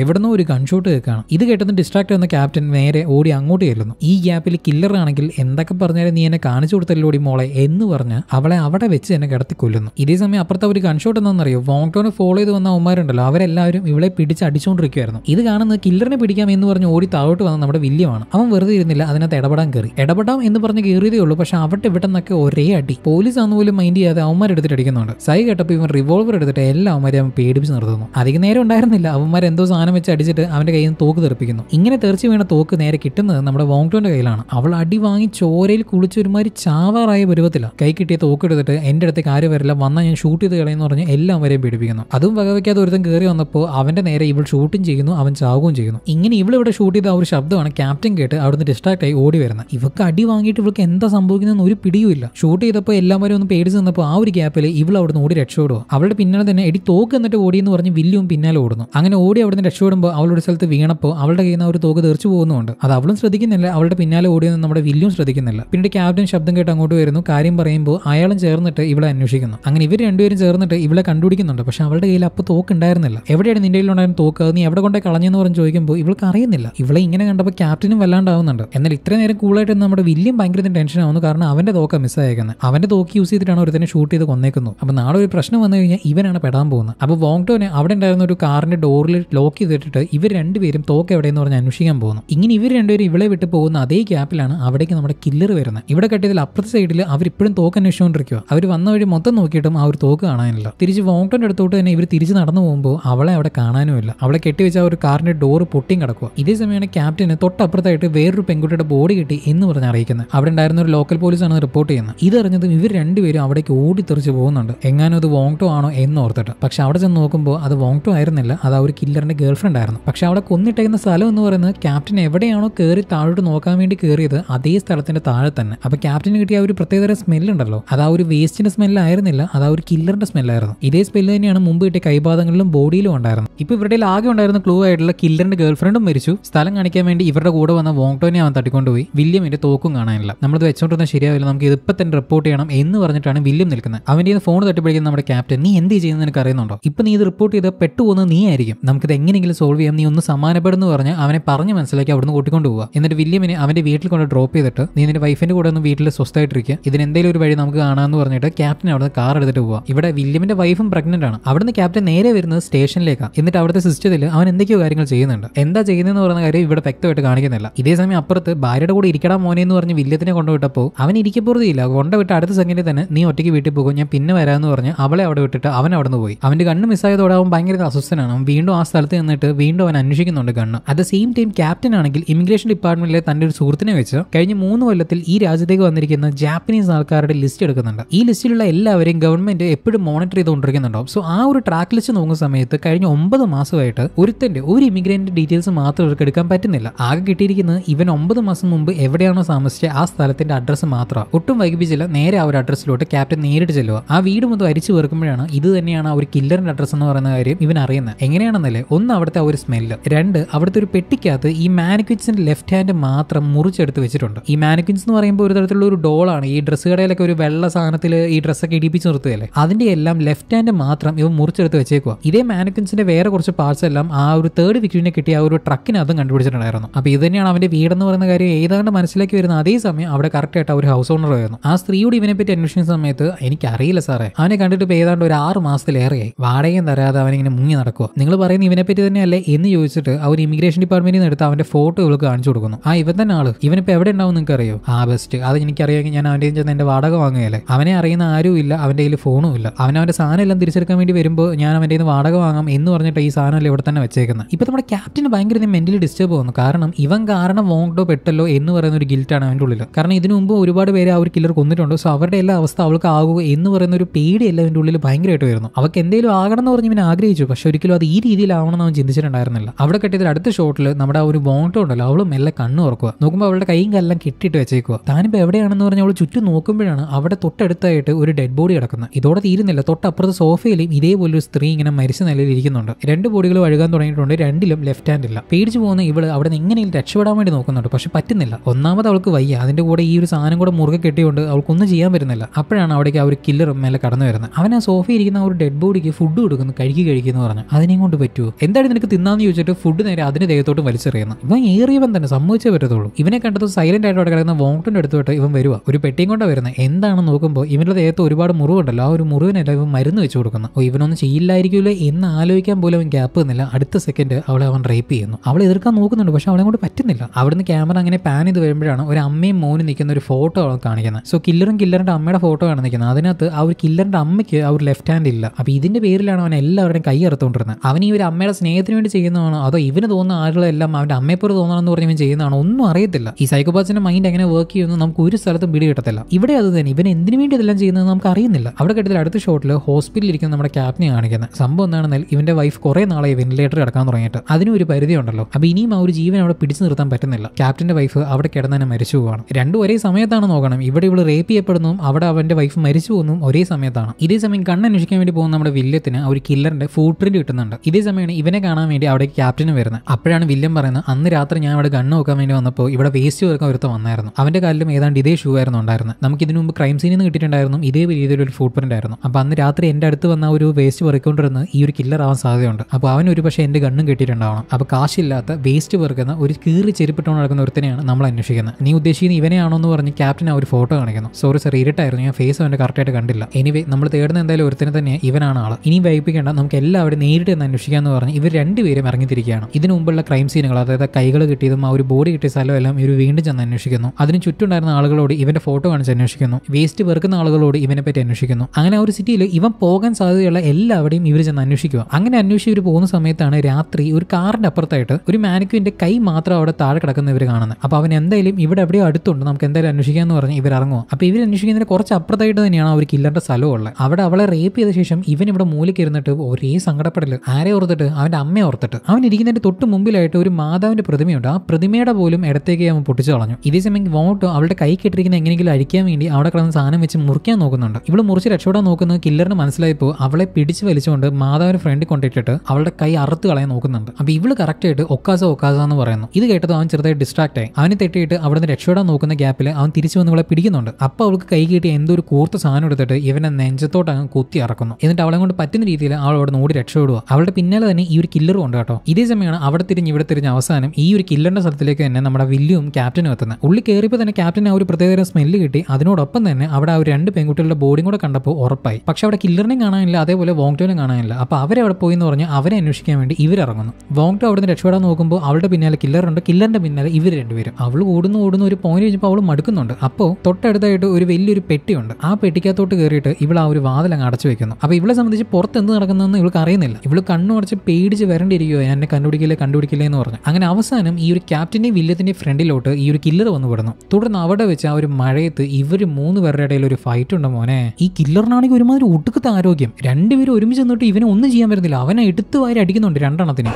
എവിടുന്നോ ഒരു കൺഷൂട്ട് കേൾക്കുകയാണ് ഇത് കേട്ടതും ഡിസ്ട്രാക്ട് ചെയ്യുന്ന ക്യാപ്റ്റൻ നേരെ ഓടി അങ്ങോട്ട് ചെല്ലുന്നു ഈ ഗ്യാപ്പിൽ കില്ലർ ആണെങ്കിൽ എന്തൊക്കെ പറഞ്ഞാലും നീ എന്നെ കാണിച്ചു കൊടുത്തല്ലോടി മോളെ എന്ന് പറഞ്ഞ് അവളെ അവിടെ വെച്ച് എന്നെ കിടത്തി കൊല്ലുന്നു ഇതേ സമയം അപ്പുറത്തെ ഒരു കൺഷോട്ട് എന്താണെന്നറിയോ വോങ്ടോന് ഫോളോ ചെയ്ത് വന്ന അവന്മാരുണ്ടല്ലോ അവരെല്ലാവരും ഇവളെ പിടിച്ച് അടിച്ചുകൊണ്ടിരിക്കുകയായിരുന്നു ഇത് കാണുന്നത് കില്ലറിനെ പിടിക്കാം എന്ന് പറഞ്ഞ് ഓടി താഴോട്ട് വന്ന നമ്മുടെ വില്യമാണ് അവൻ വെറുതെ ഇരുന്നില്ല അതിനകത്ത് ഇടപെടാൻ കയറി ഇടപെടാം എന്ന് പറഞ്ഞ് കയറിയതേ ഉള്ളൂ പക്ഷെ അവിടെ ഇവിടെ നിന്നൊക്കെ ഒരേ അടി പോലീസ് ആണെന്ന് പോലും മൈൻഡ് ചെയ്യാതെ അവന്മാർ എടുത്തിട്ട് അടിക്കുന്നുണ്ട് സൈ കേട്ടപ്പോൾ ഇവൻ റിവോൾവർ എടുത്തിട്ട് എല്ലാ അവന്മാരെയും പേടിപ്പിച്ച് നിർത്തുന്നു അധികം നേരം ഉണ്ടായിരുന്നില്ല അവന്മാർ എന്തോ സാധനം വെച്ച് അടിച്ചിട്ട് അവൻ്റെ കയ്യിൽ നിന്ന് തോക്ക് തെറിപ്പിക്കുന്നു ഇങ്ങനെ തെറിച്ച് വീണ തോക്ക് നേരെ കിട്ടുന്നത് നമ്മുടെ വോങ്ടോന്റെ കയ്യിലാണ് അവൾ അടി വാങ്ങി ചോരയിൽ കുളിച്ച് ഒരുമാതിരി ചാവാറായ പരുവത്തില്ല കൈ കിട്ടിയ തോക്ക് എടുത്തിട്ട് എൻ്റെ അടുത്ത് കാര്യം വരില്ല വന്നാൽ ഞാൻ ഷൂട്ട് ചെയ്ത് കളയെന്ന് പറഞ്ഞ് എല്ലാം വരെയും പീഡിപ്പിക്കുന്നു അതും വകവയ്ക്കാതെ ഒരുത്തം കയറി വന്നപ്പോൾ അവൻ്റെ നേരെ ഇവൾ ഷൂട്ടും ചെയ്യുന്നു അവൻ ചാവുകയും ചെയ്യുന്നു ഇങ്ങനെ ഇവൾ ഇവിടെ ഷൂട്ട് ചെയ്ത ആ ഒരു ശബ്ദമാണ് ക്യാപ്റ്റൻ കേട്ട് അവിടുന്ന് ഡിസ്ട്രാക്ട് ആയി ഓടി വരുന്നത് ഇവക്ക് അടി വാങ്ങിയിട്ട് ഇവൾക്ക് എന്താ സംഭവിക്കുന്നതെന്ന് ഒരു പിടിയുമില്ല ഷൂട്ട് ചെയ്തപ്പോൾ എല്ലാവരും ഒന്ന് പേടിച്ച് നിന്നപ്പോൾ ആ ഒരു ഗ്യാപ്പിൽ ഇവൾ അവിടുന്ന് ഓടി രക്ഷപ്പെടുവോ അവളുടെ പിന്നാലെ തന്നെ എടി തോക്ക് എന്നിട്ട് ഓടി എന്ന് പറഞ്ഞ് വില്ലും പിന്നാലെ ഓടുന്നു അങ്ങനെ ഓടി അവിടുന്ന് രക്ഷപ്പെടുമ്പോൾ അവളുടെ സ്ഥലത്ത് വീണപ്പോൾ അവളുടെ കയ്യിൽ നിന്ന് ഒരു തോക്ക് തെറിച്ചു പോകുന്നുണ്ട് അത് അവളും ശ്രദ്ധിക്കുന്നില്ല അവളുടെ പിന്നാലെ ഓടിയെന്ന് നമ്മുടെ വില്ലും ശ്രദ്ധിക്കുന്നില്ല പിന്നീട് ക്യാപ്റ്റൻ ശബ്ദം കേട്ട് അങ്ങോട്ട് വരുന്നു കാര്യം പറയുമ്പോൾ അയാളും ചേർന്നിട്ട് ഇവളെ അന്വേഷിക്കുന്നു അങ്ങനെ ഇവർ രണ്ടുപേരും ചേർന്നിട്ട് ഇവളെ കണ്ടുപിടിക്കുന്നുണ്ട് പക്ഷെ അവളുടെ കയ്യിൽ അപ്പോൾ തോക്ക് ഉണ്ടായിരുന്നില്ല എവിടെയാണ് നിന്റെ കയ്യിലുണ്ടായിരുന്ന തോക്ക് നീ എവിടെ കൊണ്ടേ കളഞ്ഞെന്ന് പറഞ്ഞ് ചോദിക്കുമ്പോൾ ഇവൾക്ക് അറിയുന്നില്ല ഇവളെ ഇങ്ങനെ കണ്ടപ്പോൾ ക്യാപ്റ്റനും വല്ലാണ്ടാവുന്നുണ്ട് എന്നാൽ ഇത്ര നേരം കൂളായിട്ട് നമ്മുടെ വില്യം ഭയങ്കര ടെൻഷൻ ആവുന്നു കാരണം അവന്റെ തോക്ക മിസ്സായേക്കുന്നത് അവന്റെ തോക്ക് യൂസ് ചെയ്തിട്ടാണ് ഒരുത്തനെ ഷൂട്ട് ചെയ്ത് കൊന്നേക്കുന്നത് അപ്പോൾ നാളെ ഒരു പ്രശ്നം വന്നു കഴിഞ്ഞാൽ ഇവനാണ് പെടാൻ പോകുന്നത് അപ്പോൾ വോങ്ടോനെ അവിടെ ഉണ്ടായിരുന്ന ഒരു കാറിന്റെ ഡോറിൽ ലോക്ക് ചെയ്തിട്ടിട്ട് ഇവർ രണ്ടുപേരും തോക്ക് എവിടെയെന്ന് പറഞ്ഞ് അന്വേഷിക്കാൻ പോകുന്നു ഇങ്ങനെ ഇവർ രണ്ടുപേരും ഇവിടെ വിട്ട് പോകുന്ന അതേ ഗ്യാപ്പിലാണ് അവിടേക്ക് നമ്മുടെ കില്ലർ വരുന്നത് ഇവിടെ കെട്ടിയതിൽ അപ്പുറത്തെ സൈഡിൽ അവർ ഇപ്പോഴും തോക്ക് അന്വേഷിച്ചുകൊണ്ടിരിക്കുക അവർ വന്ന വഴി മൊത്തം നോക്കിയിട്ടും ആ ഒരു തോക്ക് കാണാനില്ല തിരിച്ച് വോങ്ടോൻ്റെ അടുത്തോട്ട് തന്നെ ഇവർ തിരിച്ച് നടന്നു പോകുമ്പോൾ അവളെ അവിടെ കാണാനുമില്ല അവളെ കെട്ടിവെച്ച ആ ഒരു കാറിന്റെ ഡോർ പൊട്ടിയും കിടക്കുക ഇതേ സമയമാണ് ക്യാപ്റ്റന് തൊട്ടപ്പുറത്തായിട്ട് വേറൊരു പെൺകുട്ടിയുടെ ബോഡി കിട്ടി എന്ന് പറഞ്ഞ് അറിയിക്കുന്നത് അവിടെ ഉണ്ടായിരുന്ന ഒരു ലോക്കൽ പോലീസാണ് റിപ്പോർട്ട് ചെയ്യുന്നത് ഇതറിഞ്ഞതും ഇവർ രണ്ടുപേരും അവിടേക്ക് ഓടിത്തെറിച്ച് പോകുന്നുണ്ട് എങ്ങാനും അത് വോങ്ടോ ആണോ എന്ന് ഓർത്തിട്ട് പക്ഷെ അവിടെ ചെന്ന് നോക്കുമ്പോൾ അത് വോങ്ടോ ആയിരുന്നില്ല അത് ആ ഒരു കില്ലറിന്റെ ഗേൾ ഗേൾഫ്രണ്ട് ആയിരുന്നു പക്ഷെ അവിടെ കൊന്നിട്ടേക്കുന്ന സ്ഥലം എന്ന് പറയുന്നത് ക്യാപ്റ്റൻ എവിടെയാണോ കയറി താഴോട്ട് നോക്കാൻ വേണ്ടി കയറിയത് അതേ സ്ഥലത്തിന്റെ താഴെ തന്നെ അപ്പൊ ക്യാപ്റ്റന് കിട്ടിയ ഒരു പ്രത്യേകതരം സ്മെല്ലുണ്ടല്ലോ അത് ആ ഒരു വേസ്റ്റിന്റെ സ്മെല്ലായിരുന്നില്ല അത് ആ ഒരു കില്ലറിന്റെ സ്മെല്ലായിരുന്നു ഇതേ സ്മെല്ല് തന്നെയാണ് മുമ്പ് കിട്ടിയ കൈഭാഗങ്ങളിലും ബോഡിയിലും ഉണ്ടായിരുന്നു ഇപ്പൊ ഇവരുടെ ആകെ ഉണ്ടായിരുന്ന ക്ലൂ ആയിട്ടുള്ള കില്ലറിന്റെ ഗേൾഫ്രണ്ടും മരിച്ചു സ്ഥലം കാണിക്കാൻ വേണ്ടി ഇവരുടെ കൂടെ വന്ന വോങ്ടോനെ അവൻ തട്ടിക്കൊണ്ടുപോയി വില്യമിന്റെ തോക്കും കാണാനില്ല നമ്മളിത് വെച്ചോണ്ടിരുന്ന ശരിയാവില്ല നമുക്ക് ഇത് ഇപ്പം തന്നെ റിപ്പോർട്ട് ചെയ്യണം എന്ന് പറഞ്ഞിട്ടാണ് വില്യം നിൽക്കുന്നത് അവന്റെ ഫോൺ തട്ടിപ്പിടിക്കുന്ന നമ്മുടെ ക്യാപ്റ്റൻ നീ എന്ത് ചെയ്യുന്ന അറിയുന്നുണ്ടോ ഇപ്പൊ നീ ഇത് റിപ്പോർട്ട് ചെയ്ത് പെട്ടുപോകുന്നത് നീ ആയിരിക്കും നമുക്കിത് എങ്ങനെ എങ്ങനെയെങ്കിലും സോൾവ് ചെയ്യാം നീ ഒന്ന് സമാനപ്പെടുന്നു പറഞ്ഞ് അവനെ പറഞ്ഞ് മനസ്സിലാക്കി അവിടുന്ന് കൂട്ടിക്കൊണ്ട് പോവുക എന്നിട്ട് വില്യമിനെ അവന്റെ വീട്ടിൽ കൊണ്ട് ഡ്രോപ്പ് ചെയ്തിട്ട് നീ നിന്റെ വൈഫിന്റെ കൂടെ ഒന്ന് വീട്ടിൽ സ്വസ്ഥമായിട്ടിരിക്കുക ഇതിനെന്തെങ്കിലും ഒരു വഴി നമുക്ക് കാണാമെന്ന് പറഞ്ഞിട്ട് ക്യാപ്റ്റൻ അവിടെ കാർ എടുത്തിട്ട് പോവുക ഇവിടെ വില്യമിന്റെ വൈഫും പ്രഗ്നന്റ് ആണ് അവിടുന്ന് ക്യാപ്റ്റൻ നേരെ വരുന്നത് സ്റ്റേഷനിലേക്ക് എന്നിട്ട് അവിടുത്തെ സിസ്റ്റത്തിൽ അവൻ എന്തൊക്കെയോ കാര്യങ്ങൾ ചെയ്യുന്നുണ്ട് എന്താ ചെയ്യുന്നതെന്ന് പറയുന്ന കാര്യം ഇവിടെ വ്യക്തമായിട്ട് കാണിക്കുന്നില്ല ഇതേ സമയം അപ്പുറത്ത് ഭാര്യയുടെ കൂടെ ഇരിക്കടാ മോനെ എന്ന് പറഞ്ഞ് വില്യത്തിനെ കൊണ്ടുവിട്ടപ്പോൾ അവൻ ഇരിക്കപ്പുറതിയില്ല കൊണ്ടുവിട്ട് അടുത്ത സെക്കൻഡിൽ തന്നെ നീ ഒറ്റയ്ക്ക് വീട്ടിൽ പോകും ഞാൻ പിന്നെ വരാമെന്ന് പറഞ്ഞ് അവളെ അവിടെ വിട്ടിട്ട് അവൻ അവിടെ നിന്ന് പോയി അവന്റെ കണ്ണ് മിസ്സായതോടെ അവൻ ഭയങ്കര അസ്വസ്ഥനാണ് അവൻ വീണ്ടും ആ സ്ഥലത്ത് നിന്ന് വന്നിട്ട് വീണ്ടും അവൻ അന്വേഷിക്കുന്നുണ്ട് gun at the same time captain ആണെങ്കിൽ ഇമിഗ്രേഷൻ ഡിപ്പാർട്ട്മെന്റിലെ തന്റെ ഒരു സുഹൃത്തിനെ വെച്ച് കഴിഞ്ഞ മൂന്ന് കൊല്ലത്തിൽ ഈ രാജ്യത്തേക്ക് വന്നിരിക്കുന്ന ജാപ്പനീസ് ആൾക്കാരുടെ ലിസ്റ്റ് എടുക്കുന്നുണ്ട് ഈ ലിസ്റ്റിലുള്ള എല്ലാവരെയും ഗവൺമെന്റ് എപ്പോഴും മോണിറ്റർ ചെയ്തുകൊണ്ടിരിക്കുന്നുണ്ടാവും സോ ആ ഒരു ട്രാക്ക് ലിസ്റ്റ് നോക്കുന്ന സമയത്ത് കഴിഞ്ഞ ഒമ്പത് മാസമായിട്ട് ഒരുത്തന്റെ ഒരു ഇമിഗ്രേന്റ് ഡീറ്റെയിൽസ് മാത്രം അവർക്ക് എടുക്കാൻ പറ്റുന്നില്ല ആകെ കിട്ടിയിരിക്കുന്നത് ഇവൻ ഒമ്പത് മാസം മുമ്പ് എവിടെയാണോ താമസിച്ചത് ആ സ്ഥലത്തിന്റെ അഡ്രസ്സ് മാത്രമാണ് ഒട്ടും വൈകിപ്പിച്ചില്ല നേരെ ആ ഒരു അഡ്രസ്സിലോട്ട് ക്യാപ്റ്റൻ നേരിട്ട് ചെല്ലുക ആ വീട് മുതൽ അരിച്ചു വെറുക്കുമ്പോഴാണ് ഇത് തന്നെയാണ് ആ ഒരു കില്ലറിന്റെ അഡ്രസ്സ് എന്ന് പറയുന്ന കാര്യം ഇവൻ അറിയുന്നത് എങ്ങനെയാണെന്നല്ലേ ഒന്ന് അവിടുത്തെ ആ ഒരു സ്മെല്ല് രണ്ട് അവിടുത്തെ ഒരു പെട്ടിക്കകത്ത് ഈ മാനിക്വിൻസിന്റെ ലെഫ്റ്റ് ഹാൻഡ് മാത്രം മുറിച്ചെടുത്ത് വെച്ചിട്ടുണ്ട് ഈ മാനിക്വിൻസ് എന്ന് പറയുമ്പോൾ ഒരു തരത്തിലുള്ള ഒരു ഡോളാണ് ഈ ഡ്രസ്സ് കടയിലൊക്കെ ഒരു വെള്ള സാധനത്തിൽ ഈ ഡ്രസ്സൊക്കെ ഇടിപ്പിച്ച് നിർത്തുകയല്ലേ അതിന്റെ എല്ലാം ലെഫ്റ്റ് ഹാൻഡ് മാത്രം ഇവ മുറിച്ചെടുത്ത് വെച്ചേക്കുക ഇതേ മാനിക്വിൻസിന്റെ വേറെ കുറച്ച് പാർട്സ് എല്ലാം ആ ഒരു തേർഡ് വിക്ടറിനെ കിട്ടിയ ആ ഒരു ട്രക്കിനകത്തും കണ്ടുപിടിച്ചിട്ടുണ്ടായിരുന്നു അപ്പൊ ഇത് തന്നെയാണ് അവന്റെ വീടെന്ന് പറയുന്ന കാര്യം ഏതാണ്ട് മനസ്സിലാക്കി വരുന്ന അതേ സമയം അവിടെ കറക്റ്റ് ആയിട്ട് ഒരു ഹൗസ് ഓണർ ആയിരുന്നു ആ സ്ത്രീയോട് ഇവനെ പറ്റി അന്വേഷിക്കുന്ന സമയത്ത് എനിക്കറിയില്ല സാറേ അവനെ കണ്ടിട്ട് ഏതാണ്ട് ഒരു ആറ് മാസത്തിലേറെയായി വാടകയും തരാതെ അവനിങ്ങനെ മുങ്ങി നടക്കുക നിങ്ങൾ പറയുന്ന ഇവനെ പറ്റി ഇന്ത്യ തന്നെയല്ലേ എന്ന് ചോദിച്ചിട്ട് അവർ ഇമിഗ്രേഷൻ ഡിപ്പാർട്ട്മെന്റിൽ നിന്ന് എടുത്ത് അവന്റെ ഫോട്ടോ ഇവൾക്ക് കാണിച്ചു കൊടുക്കുന്നു ആ ഇവൻ തന്നെ ആള് ഇവനിപ്പോ എവിടെ ഉണ്ടാവും നിങ്ങൾക്ക് അറിയോ ആ ബെസ്റ്റ് അത് എനിക്ക് അറിയാമെങ്കിൽ ഞാൻ അവന്റെ ചെന്ന് എന്റെ വാടക വാങ്ങുകയല്ലേ അവനെ അറിയുന്ന ആരും ഇല്ല അവന്റെ കയ്യിൽ ഫോണും ഇല്ല അവൻ അവന്റെ സാധനം എല്ലാം തിരിച്ചെടുക്കാൻ വേണ്ടി വരുമ്പോൾ ഞാൻ അവന്റെ നിന്ന് വാടക വാങ്ങാം എന്ന് പറഞ്ഞിട്ട് ഈ സാധനം ഇവിടെ തന്നെ വെച്ചേക്കുന്നത് ഇപ്പൊ നമ്മുടെ ക്യാപ്റ്റന് ഭയങ്കര മെന്റലി ഡിസ്റ്റർബ് ആവുന്നു കാരണം ഇവൻ കാരണം വോങ്ഡോ പെട്ടല്ലോ എന്ന് പറയുന്ന ഒരു ഗിൽറ്റ് ആണ് അവന്റെ ഉള്ളിൽ കാരണം ഇതിനു മുമ്പ് ഒരുപാട് പേര് ആ ഒരു കില്ലർ കൊന്നിട്ടുണ്ട് സോ അവരുടെ എല്ലാ അവസ്ഥ അവൾക്ക് ആകുക എന്ന് പറയുന്ന ഒരു പേടിയല്ല അവന്റെ ഉള്ളിൽ ഭയങ്കരമായിട്ട് വരുന്നു അവൾക്ക് എന്തെങ്കിലും ആകണം എന്ന് പറഞ്ഞ് ഇവൻ ആഗ്രഹിച്ചു പക്ഷെ ഒരിക്കലും അത് ഈ രീതിയിലാവണം ഒന്നും ചിന്തിച്ചിട്ടുണ്ടായിരുന്നില്ല അവിടെ കെട്ടിയതിൽ അടുത്ത ഷോട്ടിൽ നമ്മുടെ ആ ഒരു ബോണ്ടോ ഉണ്ടല്ലോ അവളും മെല്ലെ കണ്ണു തുറക്കുക നോക്കുമ്പോൾ അവളുടെ കൈയും കല്ലെല്ലാം കെട്ടിയിട്ട് വെച്ചേക്കുക താനിപ്പോൾ എവിടെയാണെന്ന് പറഞ്ഞാൽ അവൾ ചുറ്റും നോക്കുമ്പോഴാണ് അവിടെ തൊട്ടടുത്തായിട്ട് ഒരു ഡെഡ് ബോഡി കിടക്കുന്നത് ഇതോടെ തീരുന്നില്ല തൊട്ടപ്പുറത്ത് സോഫയിലും ഇതേപോലെ ഒരു സ്ത്രീ ഇങ്ങനെ മരിച്ച നിലയിൽ ഇരിക്കുന്നുണ്ട് രണ്ട് ബോഡികൾ വഴുകാൻ തുടങ്ങിയിട്ടുണ്ട് രണ്ടിലും ലെഫ്റ്റ് ഹാൻഡ് ഇല്ല പേടിച്ചു പോകുന്ന ഇവൾ അവിടെ നിന്ന് എങ്ങനെയും രക്ഷപ്പെടാൻ വേണ്ടി നോക്കുന്നുണ്ട് പക്ഷെ പറ്റുന്നില്ല ഒന്നാമത് അവൾക്ക് വയ്യ അതിന്റെ കൂടെ ഈ ഒരു സാധനം കൂടെ മുറുകെ അവൾക്ക് അവൾക്കൊന്നും ചെയ്യാൻ പറ്റുന്നില്ല അപ്പോഴാണ് അവിടേക്ക് ആ ഒരു കില്ലർ മേലെ കടന്നു വരുന്നത് അവൻ ആ സോഫയിൽ ഇരിക്കുന്ന ആ ഒരു ഡെഡ് ബോഡിക്ക് ഫുഡ് കൊടുക്കുന്നു കഴുകി കഴിക്കുന്നു പറഞ്ഞു അതിനെയും കൊണ്ട് പറ്റുമോ എന്താ എന്തായാലും നിനക്ക് തിന്നാന്ന് ചോദിച്ചിട്ട് ഫുഡ് നേരെ അതിന് ദേഹത്തോട്ട് വലിച്ചെറിയുന്നു ഇവൻ ഏറിയവൻ തന്നെ സംഭവിച്ചേ പറ്റത്തുള്ളൂ ഇവനെ കണ്ടത് സൈലന്റ് ആയിട്ട് അവിടെ കിടക്കുന്ന വോണ്ടിന്റെ അടുത്തോട്ട് ഇവൻ വരുവ ഒരു പെട്ടിയും കൊണ്ട് വരുന്നത് എന്താണെന്ന് നോക്കുമ്പോൾ ഇവന്റെ ദേഹത്ത് ഒരുപാട് മുറിവുണ്ടല്ലോ ആ ഒരു മുറിവിനെല്ലാം ഇവൻ മരുന്ന് വെച്ച് കൊടുക്കുന്നു അപ്പോൾ ഇവനൊന്നും ചെയ്യില്ലായിരിക്കുമല്ലോ എന്ന് ആലോചിക്കാൻ പോലും അവൻ ഗ്യാപ്പ് നിന്നില്ല അടുത്ത സെക്കൻഡ് അവളെ അവൻ റേപ്പ് ചെയ്യുന്നു അവൾ എതിർക്കാൻ നോക്കുന്നുണ്ട് പക്ഷെ അവളെ കൊണ്ട് പറ്റുന്നില്ല അവിടുന്ന് ക്യാമറ അങ്ങനെ പാൻ ചെയ്ത് വരുമ്പോഴാണ് ഒരു അമ്മയും മോനും നിൽക്കുന്ന ഒരു ഫോട്ടോ അവൾ കാണിക്കുന്നത് സോ കില്ലറും കില്ലറിന്റെ അമ്മയുടെ ഫോട്ടോ ആണ് നിൽക്കുന്നത് അതിനകത്ത് ആ ഒരു കില്ലറിന്റെ അമ്മയ്ക്ക് ആ ഒരു ലെഫ്റ്റ് ഹാൻഡ് ഇല്ല അപ്പോൾ ഇതിന്റെ പേരിലാണ് അവൻ എല്ലാവരുടെയും കൈ അറുത്തുകൊണ്ടിരുന്നത് അവൻ ഈ ഒരു അമ്മയുടെ സ്നേഹം സ്നേഹത്തിന് വേണ്ടി ചെയ്യുന്നതാണ് അതോ ഇവന് തോന്നുന്ന ആളുകളെല്ലാം അവന്റെ അമ്മയെപ്പോലെ തോന്നണമെന്ന് പറഞ്ഞ് ഇവൻ ചെയ്യുന്നതാണ് ഒന്നും അറിയത്തില്ല ഈ സൈക്കോപാച്ചിന്റെ മൈൻഡ് എങ്ങനെ വർക്ക് ചെയ്യുന്നു നമുക്ക് ഒരു സ്ഥലത്തും പിടി കിട്ടത്തില്ല ഇവിടെ അത് തന്നെ ഇവൻ എന്തിനു വേണ്ടി ഇതെല്ലാം ചെയ്യുന്നത് നമുക്ക് അറിയുന്നില്ല അവിടെ കിട്ടിയ അടുത്ത ഷോട്ടിൽ ഹോസ്പിറ്റലിൽ ഇരിക്കുന്ന നമ്മുടെ ക്യാപ്റ്റനെ കാണിക്കുന്നത് സംഭവം എന്താണെന്നാൽ ഇവന്റെ വൈഫ് കുറേ നാളായി വെന്റിലേറ്റർ കിടക്കാൻ തുടങ്ങിയിട്ട് അതിനും ഒരു പരിധി ഉണ്ടല്ലോ അപ്പോൾ ഇനിയും ആ ഒരു ജീവൻ അവിടെ പിടിച്ചു നിർത്താൻ പറ്റുന്നില്ല ക്യാപ്റ്റന്റെ വൈഫ് അവിടെ കിടന്നെ മരിച്ചു പോകണം രണ്ടു ഒരേ സമയത്താണ് നോക്കണം ഇവിടെ ഇവിടെ റേപ്പ് ചെയ്യപ്പെടുന്നു അവിടെ അവന്റെ വൈഫ് മരിച്ചു പോകുന്നു ഒരേ സമയത്താണ് ഇതേ സമയം കണ്ണന്വേഷിക്കാൻ വേണ്ടി പോകുന്ന നമ്മുടെ വില്ലത്തിന് ഒരു കില്ലറിന്റെ ഫുഡ് പ്രിന്റ് കിട്ടുന്നുണ്ട് ഇതേ സമയമാണ് ഇവനെ കാണാൻ വേണ്ടി അവിടെ ക്യാപ്റ്റനും വരുന്നത് അപ്പോഴാണ് വില്യം പറയുന്നത് അന്ന് രാത്രി ഞാൻ അവിടെ ഗണ്ണ് നോക്കാൻ വേണ്ടി വന്നപ്പോൾ ഇവിടെ വേസ്റ്റ് വർക്കം ഒരുത്ത വന്നായിരുന്നു അവന്റെ കാലിലും ഏതാണ്ട് ഇതേ ഷൂ ആയിരുന്നു ഉണ്ടായിരുന്നത് നമുക്ക് ഇതിനു മുമ്പ് ക്രൈം സീനിൽ നിന്ന് കിട്ടിയിട്ടുണ്ടായിരുന്നു ഇതേ രീതിയിലൊരു ഫുഡ് പ്രിന്റ് ആയിരുന്നു അപ്പോൾ അന്ന് രാത്രി എൻ്റെ അടുത്ത് വന്ന ഒരു വേസ്റ്റ് പെറുക്കൊണ്ടിരുന്ന ഈ ഒരു കില്ലർ ആവാൻ സാധ്യതയുണ്ട് അപ്പോൾ അവൻ ഒരു പക്ഷേ എൻ്റെ ഗണ്ണും കിട്ടിയിട്ടുണ്ടാവണം അപ്പോൾ കാശില്ലാത്ത വേസ്റ്റ് വർക്കുന്ന ഒരു കീറി ചെരുപ്പിട്ടോ നടക്കുന്ന ഒരുത്തനെയാണ് നമ്മൾ അന്വേഷിക്കുന്നത് നീ ഉദ്ദേശിക്കുന്ന ഇവനെയാണോ എന്ന് പറഞ്ഞ് ക്യാപ്റ്റൻ ആ ഒരു ഫോട്ടോ കാണിക്കുന്നു സോറി സർ ഇരുട്ടായിരുന്നു ഞാൻ ഫേസ് അവൻ്റെ കറക്റ്റായിട്ട് കണ്ടില്ല എനിവേ നമ്മൾ തേടുന്ന എന്തായാലും ഒരുത്തിനെ തന്നെ ഇവനാണ് ആൾ ഇനി വൈപ്പിക്കേണ്ട നമുക്ക് എല്ലാവരും നേരിട്ട് എന്ന് അന്വേഷിക്കാമെന്ന് പറഞ്ഞ് ഇവർ രണ്ടുപേരും ഇറങ്ങിത്തിരിക്കുകയാണ് ഇതിനു മുമ്പുള്ള ക്രൈം സീനുകൾ അതായത് കൈകൾ കിട്ടിയതും ആ ഒരു ബോഡി കിട്ടിയ സ്ഥലവും എല്ലാം ഇവർ വീണ്ടും ചെന്ന് അന്വേഷിക്കുന്നു അതിന് ചുറ്റുണ്ടായിരുന്ന ആളുകളോട് ഇവന്റെ ഫോട്ടോ കാണിച്ച് അന്വേഷിക്കുന്നു വേസ്റ്റ് വെറുക്കുന്ന ആളുകളോട് ഇവനെ പറ്റി അന്വേഷിക്കുന്നു അങ്ങനെ ആ ഒരു സിറ്റിയിൽ ഇവൻ പോകാൻ സാധ്യതയുള്ള എല്ലാവരുടെയും ഇവർ ചെന്ന് അന്വേഷിക്കുക അങ്ങനെ അന്വേഷിച്ച് ഇവർ പോകുന്ന സമയത്താണ് രാത്രി ഒരു കാറിന്റെ അപ്പുറത്തായിട്ട് ഒരു മാനിക്കുവിന്റെ കൈ മാത്രം അവിടെ താഴെ കിടക്കുന്ന ഇവർ കാണുന്നത് അപ്പോൾ അവൻ എന്തായാലും ഇവിടെ എവിടെയോ അടുത്തുണ്ട് നമുക്ക് എന്തായാലും എന്ന് പറഞ്ഞ് ഇവർ ഇറങ്ങുക അപ്പോൾ ഇവർ അന്വേഷിക്കുന്നതിന് കുറച്ച് അപ്പുറത്തായിട്ട് തന്നെയാണ് അവർ കില്ലറിന്റെ സ്ഥലമുള്ളത് ഉള്ളത് അവിടെ അവളെ റേപ്പ് ചെയ്ത ശേഷം ഇവൻ ഇവിടെ മൂലയ്ക്ക് ഒരേ സങ്കടപ്പെടൽ ആരെ ഓർത്തിട്ട് അവന്റെ അമ്മ ഓർത്തിട്ട് അവൻ ഇരിക്കുന്നതിന്റെ തൊട്ട് മുമ്പിലായിട്ട് ഒരു മാതാവിന്റെ പ്രതിമയുണ്ട് ആ പ്രതിമയുടെ പോലും ഇടത്തേക്ക് അവൻ പൊട്ടിച്ചു കളഞ്ഞു ഇതേ സമയം വോട്ട് അവളുടെ കൈ കെട്ടിരിക്കുന്ന എങ്ങനെയെങ്കിലും അഴിക്കാൻ വേണ്ടി അവിടെ കിടന്ന് സാധനം വെച്ച് മുറിക്കാൻ നോക്കുന്നുണ്ട് ഇവള് മുറിച്ച് രക്ഷപ്പെടാൻ നോക്കുന്നത് കില്ലറിന് മനസ്സിലായപ്പോ അവളെ പിടിച്ച് വലിച്ചുകൊണ്ട് മാതാവിന് ഫ്രണ്ടിൽ കൊണ്ടിട്ടിട്ട് അവളുടെ കൈ അറുത്ത് കളയാൻ നോക്കുന്നുണ്ട് അപ്പൊ ഇവള് കറക്റ്റ് ആയിട്ട് ഒക്കാസ ഒക്കാസ എന്ന് പറയുന്നു ഇത് കേട്ടത് അവൻ ചെറുതായി ഡിസ്ട്രാക്ട് ആയി അവനെ തെറ്റിയിട്ട് അവിടുന്ന് രക്ഷപ്പെടാൻ നോക്കുന്ന ഗ്യാപ്പിൽ അവൻ തിരിച്ചു വന്ന് ഇവളെ പിടിക്കുന്നുണ്ട് അപ്പോൾ അവൾക്ക് കൈ കിട്ടി എന്തോ ഒരു കൂർത്ത സാധനം എടുത്തിട്ട് ഇവനെ നെഞ്ചത്തോട്ട് അങ്ങ് കുത്തി അറക്കുന്നു എന്നിട്ട് അവളെ കൊണ്ട് പറ്റുന്ന രീതിയിൽ അവൾ അവിടെ നോടി ഓടി രക്ഷപ്പെടുക അവളുടെ പിന്നാലെ തന്നെ ഈ ഒരു കില്ലറും ഉണ്ട് കേട്ടോ ഇതേ സമയമാണ് അവിടെ തിരിഞ്ഞ് ഇവിടെ തിരിഞ്ഞ് അവസാനം ഈ ഒരു കില്ലറിന്റെ സ്ഥലത്തിലേക്ക് തന്നെ നമ്മുടെ വില്ലും ക്യാപ്റ്റനും എത്തുന്നത് ഉള്ളി കയറിയപ്പോൾ തന്നെ ക്യാപ്റ്റൻ ആ ഒരു പ്രത്യേകതരം സ്മെല്ല് കിട്ടി അതിനോടൊപ്പം തന്നെ അവിടെ ആ ഒരു രണ്ട് പെൺകുട്ടികളുടെ ബോഡിയും കൂടെ കണ്ടപ്പോൾ ഉറപ്പായി പക്ഷെ അവിടെ കില്ലറിനെ കാണാനില്ല അതേപോലെ വോങ്ടോനെ കാണാനില്ല അപ്പോൾ അവിടെ പോയി എന്ന് പറഞ്ഞ് അവരെ അന്വേഷിക്കാൻ വേണ്ടി ഇവരിറങ്ങുന്നു വോങ്ടോ അവിടെ നിന്ന് രക്ഷപ്പെടാൻ നോക്കുമ്പോൾ അവളുടെ പിന്നാലെ കില്ലറുണ്ട് കില്ലറിന്റെ പിന്നാലെ ഇവർ രണ്ടുപേരും അവൾ ഓടുന്നു ഓടുന്നു ഒരു പോയിന്റ് കഴിഞ്ഞപ്പോൾ അവൾ മടുക്കുന്നുണ്ട് അപ്പോൾ തൊട്ടടുത്തായിട്ട് ഒരു വലിയൊരു പെട്ടിയുണ്ട് ആ പെട്ടിക്കകത്തോട്ട് കയറിയിട്ട് ഇവൾ ആ ഒരു വാതിൽ അങ്ങ് അടച്ചു വെക്കുന്നു അപ്പോൾ ഇവളെ സംബന്ധിച്ച് പുറത്ത് എന്ത് നടക്കുന്നതെന്ന് ഇവൾക്ക് അറിയുന്നില്ല ഇവൾ കണ്ണു അടച്ച് പേടി പേടിച്ച് വരണ്ടിരിക്കുകയോ എന്നെ കണ്ടുപിടിക്കില്ല കണ്ടുപിടിക്കില്ല എന്ന് പറഞ്ഞു അങ്ങനെ അവസാനം ഈ ഒരു ക്യാപ്റ്റൻ്റെ വില്യത്തിൻ്റെ ഫ്രണ്ടിലോട്ട് ഈ ഒരു കില്ലർ വന്നു പെടുന്നു തുടർന്ന് അവിടെ വെച്ച് ആ ഒരു മഴയത്ത് ഇവർ മൂന്ന് പേരുടെ ഇടയിൽ ഒരു ഫൈറ്റ് ഉണ്ട് മോനെ ഈ കില്ലറിനാണെങ്കിൽ ഒരുമാതിരി ഒടുക്കത്തെ ആരോഗ്യം രണ്ടുപേരും ഒരുമിച്ച് നിന്നിട്ട് ഇവനെ ഒന്നും ചെയ്യാൻ പറ്റുന്നില്ല അവനെ എടുത്തു വാരി അടിക്കുന്നുണ്ട് രണ്ടെണ്ണത്തിന്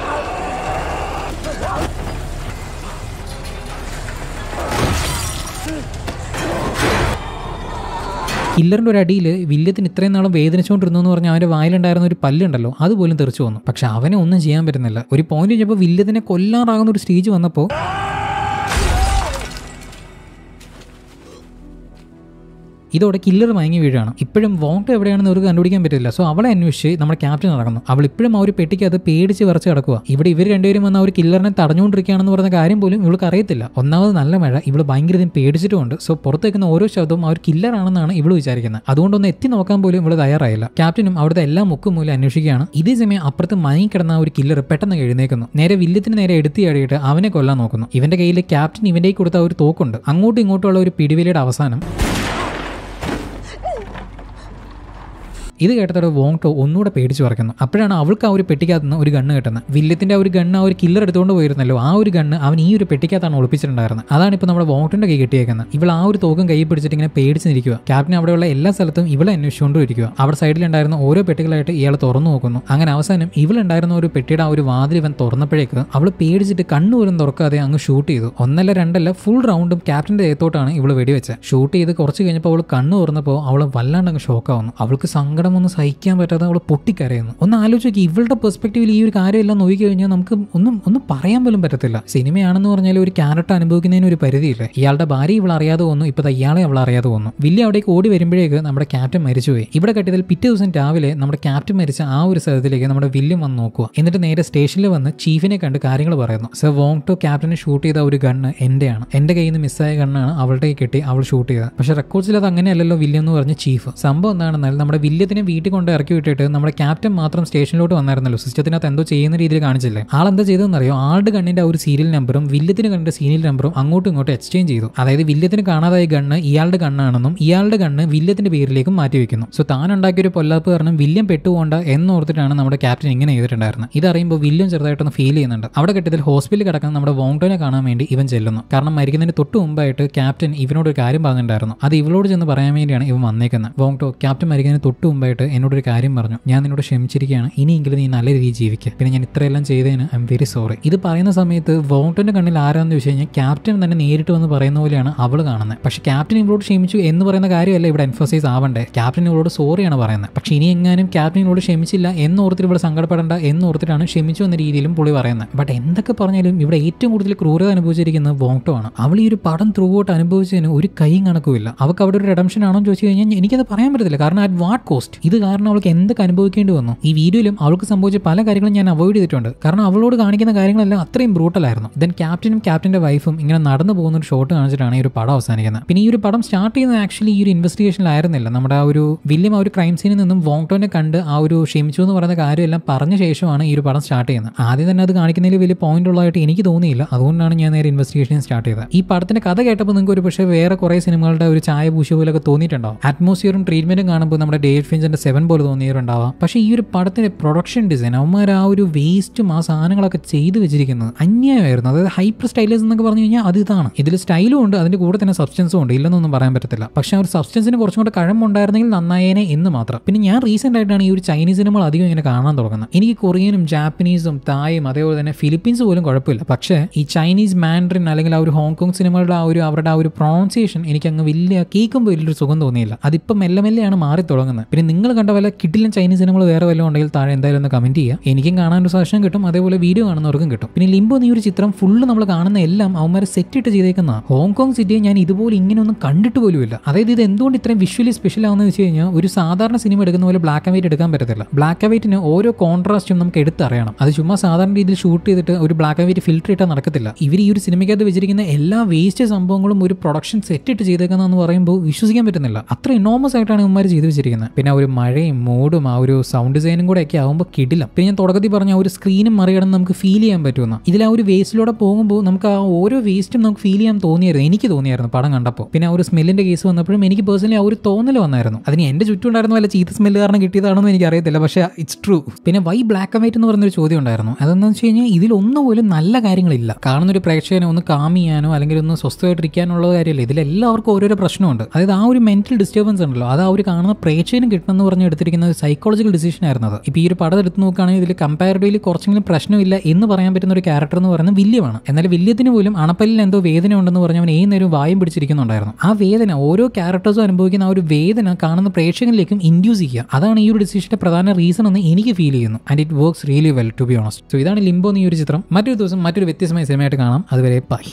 ഹില്ലറിൻ്റെ ഒരു അടിയിൽ വില്യത്തിന് ഇത്രയും നാളും വേദനിച്ചുകൊണ്ടിരുന്നു എന്ന് പറഞ്ഞാൽ അവൻ്റെ വായിലുണ്ടായിരുന്ന ഒരു പല്ലുണ്ടല്ലോ അതുപോലും തെറിച്ചു വന്നു പക്ഷെ അവനെ ഒന്നും ചെയ്യാൻ പറ്റുന്നില്ല ഒരു പോയിന്റ് ചെയ്യുമ്പോൾ വില്യത്തിനെ കൊല്ലാറാകുന്ന ഒരു സ്റ്റേജ് വന്നപ്പോൾ ഇതോടെ കില്ലർ മയങ്ങി വീഴാണ് ഇപ്പോഴും വോണ്ട് എവിടെയാണെന്ന് അവർക്ക് കണ്ടുപിടിക്കാൻ പറ്റില്ല സോ അവളെ അന്വേഷിച്ച് നമ്മുടെ ക്യാപ്റ്റൻ നടക്കുന്നു അവൾ ഇപ്പോഴും ആ ഒരു പെട്ടിക്ക് അത് പേടിച്ച് വിറച്ച് കിടക്കുക ഇവിടെ ഇവർ രണ്ടുപേരും വന്ന ഒരു കില്ലറിനെ തടഞ്ഞുകൊണ്ടിരിക്കുകയാണെന്ന് പറഞ്ഞ കാര്യം പോലും ഇവൾക്ക് അറിയത്തില്ല ഒന്നാമത് നല്ല മഴ ഇവൾ ഭയങ്കരതും പേടിച്ചിട്ടുണ്ട് സോ പുറത്തേക്കുന്ന ഓരോ ശബ്ദവും ആ ഒരു കില്ലറാണെന്നാണ് ഇവൾ വിചാരിക്കുന്നത് അതുകൊണ്ടൊന്ന് എത്തി നോക്കാൻ പോലും ഇവൾ തയ്യാറായില്ല ക്യാപ്റ്റനും അവിടുത്തെ എല്ലാ മുക്കും മൂലം അന്വേഷിക്കുകയാണ് ഇതേ സമയം അപ്പുറത്ത് മയങ്ങി കിടന്ന ഒരു കില്ലർ പെട്ടെന്ന് എഴുന്നേക്കുന്നു നേരെ വില്ലത്തിന് നേരെ എടുത്തിയാടിയിട്ട് അവനെ കൊല്ലാൻ നോക്കുന്നു ഇവന്റെ കയ്യിൽ ക്യാപ്റ്റൻ ഇവന്റെ കൊടുത്ത ഒരു തോക്കുണ്ട് അങ്ങോട്ടും ഇങ്ങോട്ടുള്ള ഒരു പിടിവലിയുടെ അവസാനം ഇത് കേട്ടതോടെ വോങ് ടോ ഒന്നുകൂടെ പേടിച്ച് പറക്കുന്നു അപ്പോഴാണ് അവൾക്ക് ആ ഒരു പെട്ടിക്കകത്ത് നിന്ന് ഒരു ഗണ്ണ് കിട്ടുന്നത് വില്യത്തിന്റെ ആ ഒരു ഗണ്ണ് ആ ഒരു കില്ലർ എടുത്തുകൊണ്ട് പോയിരുന്നല്ലോ ആ ഒരു ഗണ്ണ് അവൻ ഈ ഒരു പെട്ടിക്കകത്താണ് ഒളിപ്പിച്ചിട്ടുണ്ടായിരുന്നത് അതാണ് ഇപ്പോൾ നമ്മുടെ വോങ്ങിന്റെ കൈ കിട്ടിയേക്കുന്നത് ഇവൾ ആ ഒരു തോക്കും കൈ പിടിച്ചിട്ട് ഇങ്ങനെ പേടിച്ച് നിൽക്കുക ക്യാപ്റ്റൻ അവിടെയുള്ള എല്ലാ സ്ഥലത്തും ഇവളെ അന്വേഷിച്ചുകൊണ്ടിരിക്കുക അവിടെ സൈഡിലുണ്ടായിരുന്ന ഓരോ പെട്ടികളായിട്ട് ഇയാൾ തുറന്നു നോക്കുന്നു അങ്ങനെ അവസാനം ഇവളുണ്ടായിരുന്ന ഒരു പെട്ടിയുടെ ആ ഒരു വാതിൽ ഇവൻ തുറന്നപ്പോഴേക്ക് അവൾ പേടിച്ചിട്ട് കണ്ണുപോലും തുറക്കാതെ അങ്ങ് ഷൂട്ട് ചെയ്തു ഒന്നല്ല രണ്ടല്ല ഫുൾ റൗണ്ടും ക്യാപ്റ്റന്റെ ദേഹത്തോട്ടാണ് ഇവൾ വെടിവെച്ചത് ഷൂട്ട് ചെയ്ത് കുറച്ച് കഴിഞ്ഞപ്പോൾ അവൾ കണ്ണു തുറന്നപ്പോൾ അവൾ വല്ലാണ്ട് അങ്ങ് ഷോക്ക് ആവുന്നു അവൾക്ക് സങ്കടം സങ്കടം ഒന്ന് സഹിക്കാൻ പറ്റാതെ അവൾ പൊട്ടിക്കരയുന്നു ഒന്ന് ആലോചിക്കുക ഇവളുടെ പെർസ്പെക്റ്റീവിൽ ഈ ഒരു കാര്യമെല്ലാം നോക്കി കഴിഞ്ഞാൽ നമുക്ക് ഒന്നും ഒന്നും പറയാൻ പോലും പറ്റത്തില്ല സിനിമയാണെന്ന് പറഞ്ഞാൽ ഒരു ക്യാരക്ടർ അനുഭവിക്കുന്നതിന് ഒരു പരിധിയില്ല ഇയാളുടെ ഭാര്യ ഇവൾ അറിയാതെ വന്നു ഇപ്പൊ ഇയാളെ അവൾ അറിയാതെ വന്നു വില്ലി അവിടേക്ക് ഓടി വരുമ്പോഴേക്ക് നമ്മുടെ ക്യാപ്റ്റൻ മരിച്ചുപോയി ഇവിടെ കെട്ടിയതിൽ പിറ്റേ ദിവസം രാവിലെ നമ്മുടെ ക്യാപ്റ്റൻ മരിച്ച ആ ഒരു സ്ഥലത്തിലേക്ക് നമ്മുടെ വില്യം വന്ന് നോക്കുക എന്നിട്ട് നേരെ സ്റ്റേഷനിൽ വന്ന് ചീഫിനെ കണ്ട് കാര്യങ്ങൾ പറയുന്നു സർ വോങ് ടോ ക്യാപ്റ്റനെ ഷൂട്ട് ചെയ്ത ഒരു ഗണ്ണ് എന്റെയാണ് എൻ്റെ കയ്യിൽ നിന്ന് മിസ്സായ ഗണ്ണാണ് അവളുടെ കെട്ടി അവൾ ഷൂട്ട് ചെയ്തത് പക്ഷെ റെക്കോർഡ്സിൽ അത് അങ്ങനെയല്ലല്ലോ വില്യം എന്ന് പറഞ്ഞ ചീഫ് സംഭവം എന്താണെന്നാൽ നമ്മുടെ വില്യത്തിന് സിസ്റ്റത്തിനെ വീട്ടിൽ കൊണ്ട് ഇറക്കി വിട്ടിട്ട് നമ്മുടെ ക്യാപ്റ്റൻ മാത്രം സ്റ്റേഷനിലോട്ട് വന്നായിരുന്നല്ലോ സിസ്റ്റത്തിനകത്ത് എന്തോ ചെയ്യുന്ന രീതിയിൽ കാണിച്ചില്ലേ ആൾ എന്താ ചെയ്തതെന്നറിയോ ആളുടെ ഗണ്ണിന്റെ ആ ഒരു സീരിയൽ നമ്പറും വില്യത്തിന് കണ്ണിന്റെ സീരിയൽ നമ്പറും അങ്ങോട്ടും ഇങ്ങോട്ടും എക്സ്ചേഞ്ച് ചെയ്തു അതായത് വില്യത്തിന് കാണാതായ ഗണ്ണ് ഇയാളുടെ ഗണ്ണാണെന്നും ഇയാളുടെ ഗണ്ണ് വില്യത്തിന്റെ പേരിലേക്കും മാറ്റി വെക്കുന്നു സോ താൻ ഒരു പൊല്ലാപ്പ് കാരണം വില്യം എന്ന് എന്നോർത്തിട്ടാണ് നമ്മുടെ ക്യാപ്റ്റൻ ഇങ്ങനെ ചെയ്തിട്ടുണ്ടായിരുന്നത് ഇതറിയുമ്പോൾ വില്യം ചെറുതായിട്ടൊന്ന് ഫീൽ ചെയ്യുന്നുണ്ട് അവിടെ കെട്ടത്തിൽ ഹോസ്പിറ്റലിൽ കിടക്കുന്ന നമ്മുടെ വോങ്ടോനെ കാണാൻ വേണ്ടി ഇവൻ ചെല്ലുന്നു കാരണം മരിക്കുന്നതിന് തൊട്ട് മുമ്പായിട്ട് ക്യാപ്റ്റൻ ഇവനോട് ഒരു കാര്യം പറഞ്ഞിട്ടുണ്ടായിരുന്നു അത് ഇവളോട് ചെന്ന് പറയാൻ വേണ്ടിയാണ് ഇവൻ വന്നേക്കുന്നത് വോങ്ടോ ക്യാപ്റ്റൻ മരിക്കുന്നതിന് തൊട്ട് മുമ്പ് മുമ്പായിട്ട് എന്നോടൊരു കാര്യം പറഞ്ഞു ഞാൻ നിന്നോട് ക്ഷമിച്ചിരിക്കുകയാണ് ഇനിയെങ്കിലും നീ നല്ല രീതിയിൽ ജീവിക്കുക പിന്നെ ഞാൻ ഇത്രയെല്ലാം ചെയ്തതിന് ഐ എം വെരി സോറി ഇത് പറയുന്ന സമയത്ത് വോട്ടിന്റെ കണ്ണിൽ ആരാന്ന് ചോദിച്ചു കഴിഞ്ഞാൽ ക്യാപ്റ്റൻ തന്നെ നേരിട്ട് വന്ന് പറയുന്ന പോലെയാണ് അവൾ കാണുന്നത് പക്ഷെ ക്യാപ്റ്റൻ ഇവളോട് ക്ഷമിച്ചു എന്ന് പറയുന്ന കാര്യമല്ല ഇവിടെ എൻഫോസൈസ് ആവണ്ടേ ക്യാപ്റ്റൻ ഇവളോട് സോറിയാണ് പറയുന്നത് പക്ഷെ ഇനി എങ്ങാനും ക്യാപ്റ്റൻ ഇവളോട് ക്ഷമിച്ചില്ല എന്ന് ഓർത്തിട്ട് ഇവിടെ സങ്കടപ്പെടേണ്ട ഓർത്തിട്ടാണ് ക്ഷമിച്ചു എന്ന രീതിയിലും പുള്ളി പറയുന്നത് ബട്ട് എന്തൊക്കെ പറഞ്ഞാലും ഇവിടെ ഏറ്റവും കൂടുതൽ ക്രൂരത അനുഭവിച്ചിരിക്കുന്നത് വോട്ടോ ആണ് അവൾ ഈ ഒരു പടം ത്രൂ ഔട്ട് അനുഭവിച്ചതിന് ഒരു കൈ കണക്കുമില്ല അവൾക്ക് അവിടെ ഒരു റെഡംഷൻ ആണോ ചോദിച്ചു കഴിഞ്ഞാൽ എനിക്കത് പറയാൻ പറ്റത്തില്ല കാരണം അറ്റ് വാട്ട് കോസ്റ്റ് ഇത് കാരണം അവൾക്ക് എന്തൊക്കെ അനുഭവിക്കേണ്ടി വന്നു ഈ വീഡിയോയിലും അവൾക്ക് സംഭവിച്ച പല കാര്യങ്ങളും ഞാൻ അവോയ്ഡ് ചെയ്തിട്ടുണ്ട് കാരണം അവളോട് കാണിക്കുന്ന കാര്യങ്ങളെല്ലാം അത്രയും ബ്രൂട്ടലായിരുന്നു ദെൻ ക്യാപ്റ്റനും ക്യാപ്റ്റന്റെ വൈഫും ഇങ്ങനെ നടന്നു പോകുന്ന ഒരു ഷോട്ട് കാണിച്ചിട്ടാണ് ഈ ഒരു പടം അവസാനിക്കുന്നത് പിന്നെ ഈ ഒരു പടം സ്റ്റാർട്ട് ചെയ്യുന്നത് ആക്ച്വലി ഈ ഒരു ഇൻവെസ്റ്റിഗേഷനിലായിരുന്നില്ല നമ്മുടെ ആ ഒരു വില്യം ആ ഒരു ക്രൈം സീനിൽ നിന്നും വോങ്ടോനെ കണ്ട് ആ ഒരു ക്ഷമിച്ചു എന്ന് പറയുന്ന കാര്യമെല്ലാം പറഞ്ഞ ശേഷമാണ് ഈ ഒരു പടം സ്റ്റാർട്ട് ചെയ്യുന്നത് ആദ്യം തന്നെ അത് കാണിക്കുന്നതിൽ വലിയ പോയിന്റ് ഉള്ളതായിട്ട് എനിക്ക് തോന്നിയില്ല അതുകൊണ്ടാണ് ഞാൻ നേരെ ഇൻവെസ്റ്റിഗേഷൻ സ്റ്റാർട്ട് ചെയ്തത് ഈ പടത്തിന്റെ കഥ കേട്ടപ്പോൾ നിങ്ങൾക്ക് ഒരു പക്ഷേ വേറെ കുറേ സിനിമകളുടെ ഒരു ചായ പൂശ പോലെയൊക്കെ തോന്നിയിട്ടുണ്ടോ അറ്റ്മോസ്ഫിയറും ട്രീറ്റ്മെന്റും കാണുമ്പോൾ നമ്മുടെ ഡേവിഡ് ഫിഞ്ചർ അഞ്ചിൻ്റെ സെവൻ പോലെ തോന്നിയവരുണ്ടാവാം പക്ഷേ ഈ ഒരു പടത്തിന്റെ പ്രൊഡക്ഷൻ ഡിസൈൻ അവന്മാർ ആ ഒരു വേസ്റ്റും ആ സാധനങ്ങളൊക്കെ ചെയ്തു വെച്ചിരിക്കുന്നത് അന്യായമായിരുന്നു അതായത് ഹൈപ്പർ സ്റ്റൈലേഴ്സ് എന്നൊക്കെ പറഞ്ഞു കഴിഞ്ഞാൽ അത് ഇതാണ് ഇതിൽ സ്റ്റൈലും ഉണ്ട് അതിൻ്റെ കൂടെ തന്നെ സബ്സ്റ്റൻസും ഉണ്ട് ഇല്ലെന്നൊന്നും പറയാൻ പറ്റത്തില്ല പക്ഷെ ആ ഒരു സബ്സ്റ്റൻസിന് കുറച്ചും കൂടെ കഴമ്പുണ്ടായിരുന്നെങ്കിൽ നന്നായേനെ എന്ന് മാത്രം പിന്നെ ഞാൻ റീസെന്റ് ആയിട്ടാണ് ഈ ഒരു ചൈനീസ് സിനിമകൾ അധികം ഇങ്ങനെ കാണാൻ തുടങ്ങുന്നത് എനിക്ക് കൊറിയനും ജാപ്പനീസും തായും അതേപോലെ തന്നെ ഫിലിപ്പീൻസ് പോലും കുഴപ്പമില്ല പക്ഷേ ഈ ചൈനീസ് മാൻഡറിൻ അല്ലെങ്കിൽ ആ ഒരു ഹോങ്കോങ് സിനിമകളുടെ ആ ഒരു അവരുടെ ആ ഒരു പ്രൊണൗൺസിയേഷൻ എനിക്ക് അങ്ങ് വലിയ കേൾക്കുമ്പോൾ വലിയൊരു സുഖം തോന്നിയില്ല അതിപ്പോൾ മെല്ലെ മെല്ലെയാണ് മാറി തുടങ്ങുന്നത് പിന്നെ നിങ്ങൾ കണ്ട വല്ല കിട്ടിലും ചൈനീസ് സിനിമകൾ വേറെ വല്ലതും ഉണ്ടെങ്കിൽ താഴെ എന്തായാലും ഒന്ന് കമന്റ് ചെയ്യുക എനിക്കും കാണാൻ ഒരു സാക്ഷ്യം കിട്ടും അതേപോലെ വീഡിയോ കാണുന്നവർക്കും കിട്ടും പിന്നെ ലിംബോ ഈ ഒരു ചിത്രം ഫുള്ള് നമ്മൾ കാണുന്ന എല്ലാം അവന്മാരെ സെറ്റിട്ട് ചെയ്തേക്കുന്ന ഹോങ്കോങ് സിറ്റിയെ ഞാൻ ഇതുപോലെ ഇങ്ങനെ ഒന്നും കണ്ടിട്ട് പോലുമില്ല അതായത് ഇത് എന്തുകൊണ്ട് ഇത്രയും വിഷ്വലി സ്പെഷ്യൽ ആവുന്ന വെച്ച് കഴിഞ്ഞാൽ ഒരു സാധാരണ സിനിമ എടുക്കുന്ന പോലെ ബ്ലാക്ക് ആൻഡ് വൈറ്റ് എടുക്കാൻ പറ്റത്തില്ല ബ്ലാക്ക് ആൻഡ് വൈറ്റിന് ഓരോ കോൺട്രാസ്റ്റും നമുക്ക് എടുത്തറിയണം അത് ചുമ്മാ സാധാരണ രീതിയിൽ ഷൂട്ട് ചെയ്തിട്ട് ഒരു ബ്ലാക്ക് ആൻഡ് വൈറ്റ് ഫിൽറ്റർ ഇട്ടാൽ നടക്കത്തില്ല ഇവർ ഈ ഒരു സിനിമയ്ക്കകത്ത് വെച്ചിരിക്കുന്ന എല്ലാ വേസ്റ്റ് സംഭവങ്ങളും ഒരു പ്രൊഡക്ഷൻ സെറ്റിട്ട് ചെയ്തേക്കുന്നതെന്ന് പറയുമ്പോൾ വിശ്വസിക്കാൻ പറ്റുന്നില്ല അത്ര ഇനോമസ് ആയിട്ടാണ് ഇവന്മാർ ചെയ്തു വെച്ചിരിക്കുന്നത് പിന്നെ അവർ ഒരു മഴയും മൂടും ആ ഒരു സൗണ്ട് ഡിസൈനും കൂടെ ഒക്കെ ആകുമ്പോൾ കിടില്ല പിന്നെ ഞാൻ തുടക്കത്തിൽ പറഞ്ഞ ഒരു സ്ക്രീനും മറികടന്ന് നമുക്ക് ഫീൽ ചെയ്യാൻ പറ്റുമെന്ന് ഇതിൽ ആ ഒരു വേസ്റ്റിലൂടെ പോകുമ്പോൾ നമുക്ക് ആ ഓരോ വേസ്റ്റും നമുക്ക് ഫീൽ ചെയ്യാൻ തോന്നിയായിരുന്നു എനിക്ക് തോന്നിയായിരുന്നു പടം കണ്ടപ്പോൾ പിന്നെ ആ ഒരു സ്മെല്ലിന്റെ കേസ് വന്നപ്പോഴും എനിക്ക് പേഴ്സണലി ആ ഒരു തോന്നൽ വന്നായിരുന്നു അതിന് എന്റെ ചുറ്റും ഉണ്ടായിരുന്നു വല്ല ചീത്ത സ്മെല്ല് കാരണം കിട്ടിയതാണെന്ന് എനിക്ക് അറിയത്തില്ല പക്ഷേ ഇറ്റ്സ് ട്രൂ പിന്നെ വൈ ബ്ലാക്ക് ആൻഡ് വൈറ്റ് എന്ന് പറഞ്ഞൊരു ചോദ്യം ഉണ്ടായിരുന്നു അതെന്ന് വെച്ച് കഴിഞ്ഞാൽ ഇതിലൊന്നും പോലും നല്ല കാര്യങ്ങളില്ല കാണുന്നൊരു പ്രേക്ഷകനെ ഒന്ന് കാം ചെയ്യാനോ അല്ലെങ്കിൽ ഒന്ന് സ്വസ്ഥമായിട്ടിരിക്കാനുള്ള കാര്യമല്ല ഇതിലെല്ലാവർക്കും ഓരോരോ പ്രശ്നമുണ്ട് അതായത് ആ ഒരു മെന്റൽ ഡിസ്റ്റർബൻസ് ഉണ്ടല്ലോ അത് ആ ഒരു കാണുന്ന പ്രേക്ഷകനും ട്രീറ്റ്മെന്റ് എന്ന് പറഞ്ഞ് എടുത്തിരിക്കുന്നത് ഒരു സൈക്കോളജിക്കൽ ഡിസിഷൻ ആയിരുന്നത് അത് ഇപ്പോൾ ഈ ഒരു പടം എടുത്ത് നോക്കുകയാണെങ്കിൽ ഇതിൽ കമ്പാരിറ്റീവ്ലി കുറച്ചെങ്കിലും പ്രശ്നമില്ല എന്ന് പറയാൻ പറ്റുന്ന ഒരു ക്യാരക്ടർ എന്ന് പറയുന്നത് വില്യമാണ് എന്നാൽ വില്യത്തിന് പോലും അണപ്പല്ലിൽ എന്തോ വേദന ഉണ്ടെന്ന് പറഞ്ഞവൻ അവൻ നേരം വായും പിടിച്ചിരിക്കുന്നുണ്ടായിരുന്നു ആ വേദന ഓരോ ക്യാരക്ടേഴ്സും അനുഭവിക്കുന്ന ആ ഒരു വേദന കാണുന്ന പ്രേക്ഷകരിലേക്കും ഇൻഡ്യൂസ് ചെയ്യുക അതാണ് ഈ ഒരു ഡിസിഷന്റെ പ്രധാന റീസൺ എന്ന് എനിക്ക് ഫീൽ ചെയ്യുന്നു and it works really well to be honest so ഇതാണ് ലിംബോ എന്ന ഈ ഒരു ചിത്രം മറ്റൊരു ദിവസം മറ്റൊരു വ്യത്യസ്തമായ സിനിമയായിട്ട് കാണാം അതുവരെ ബൈ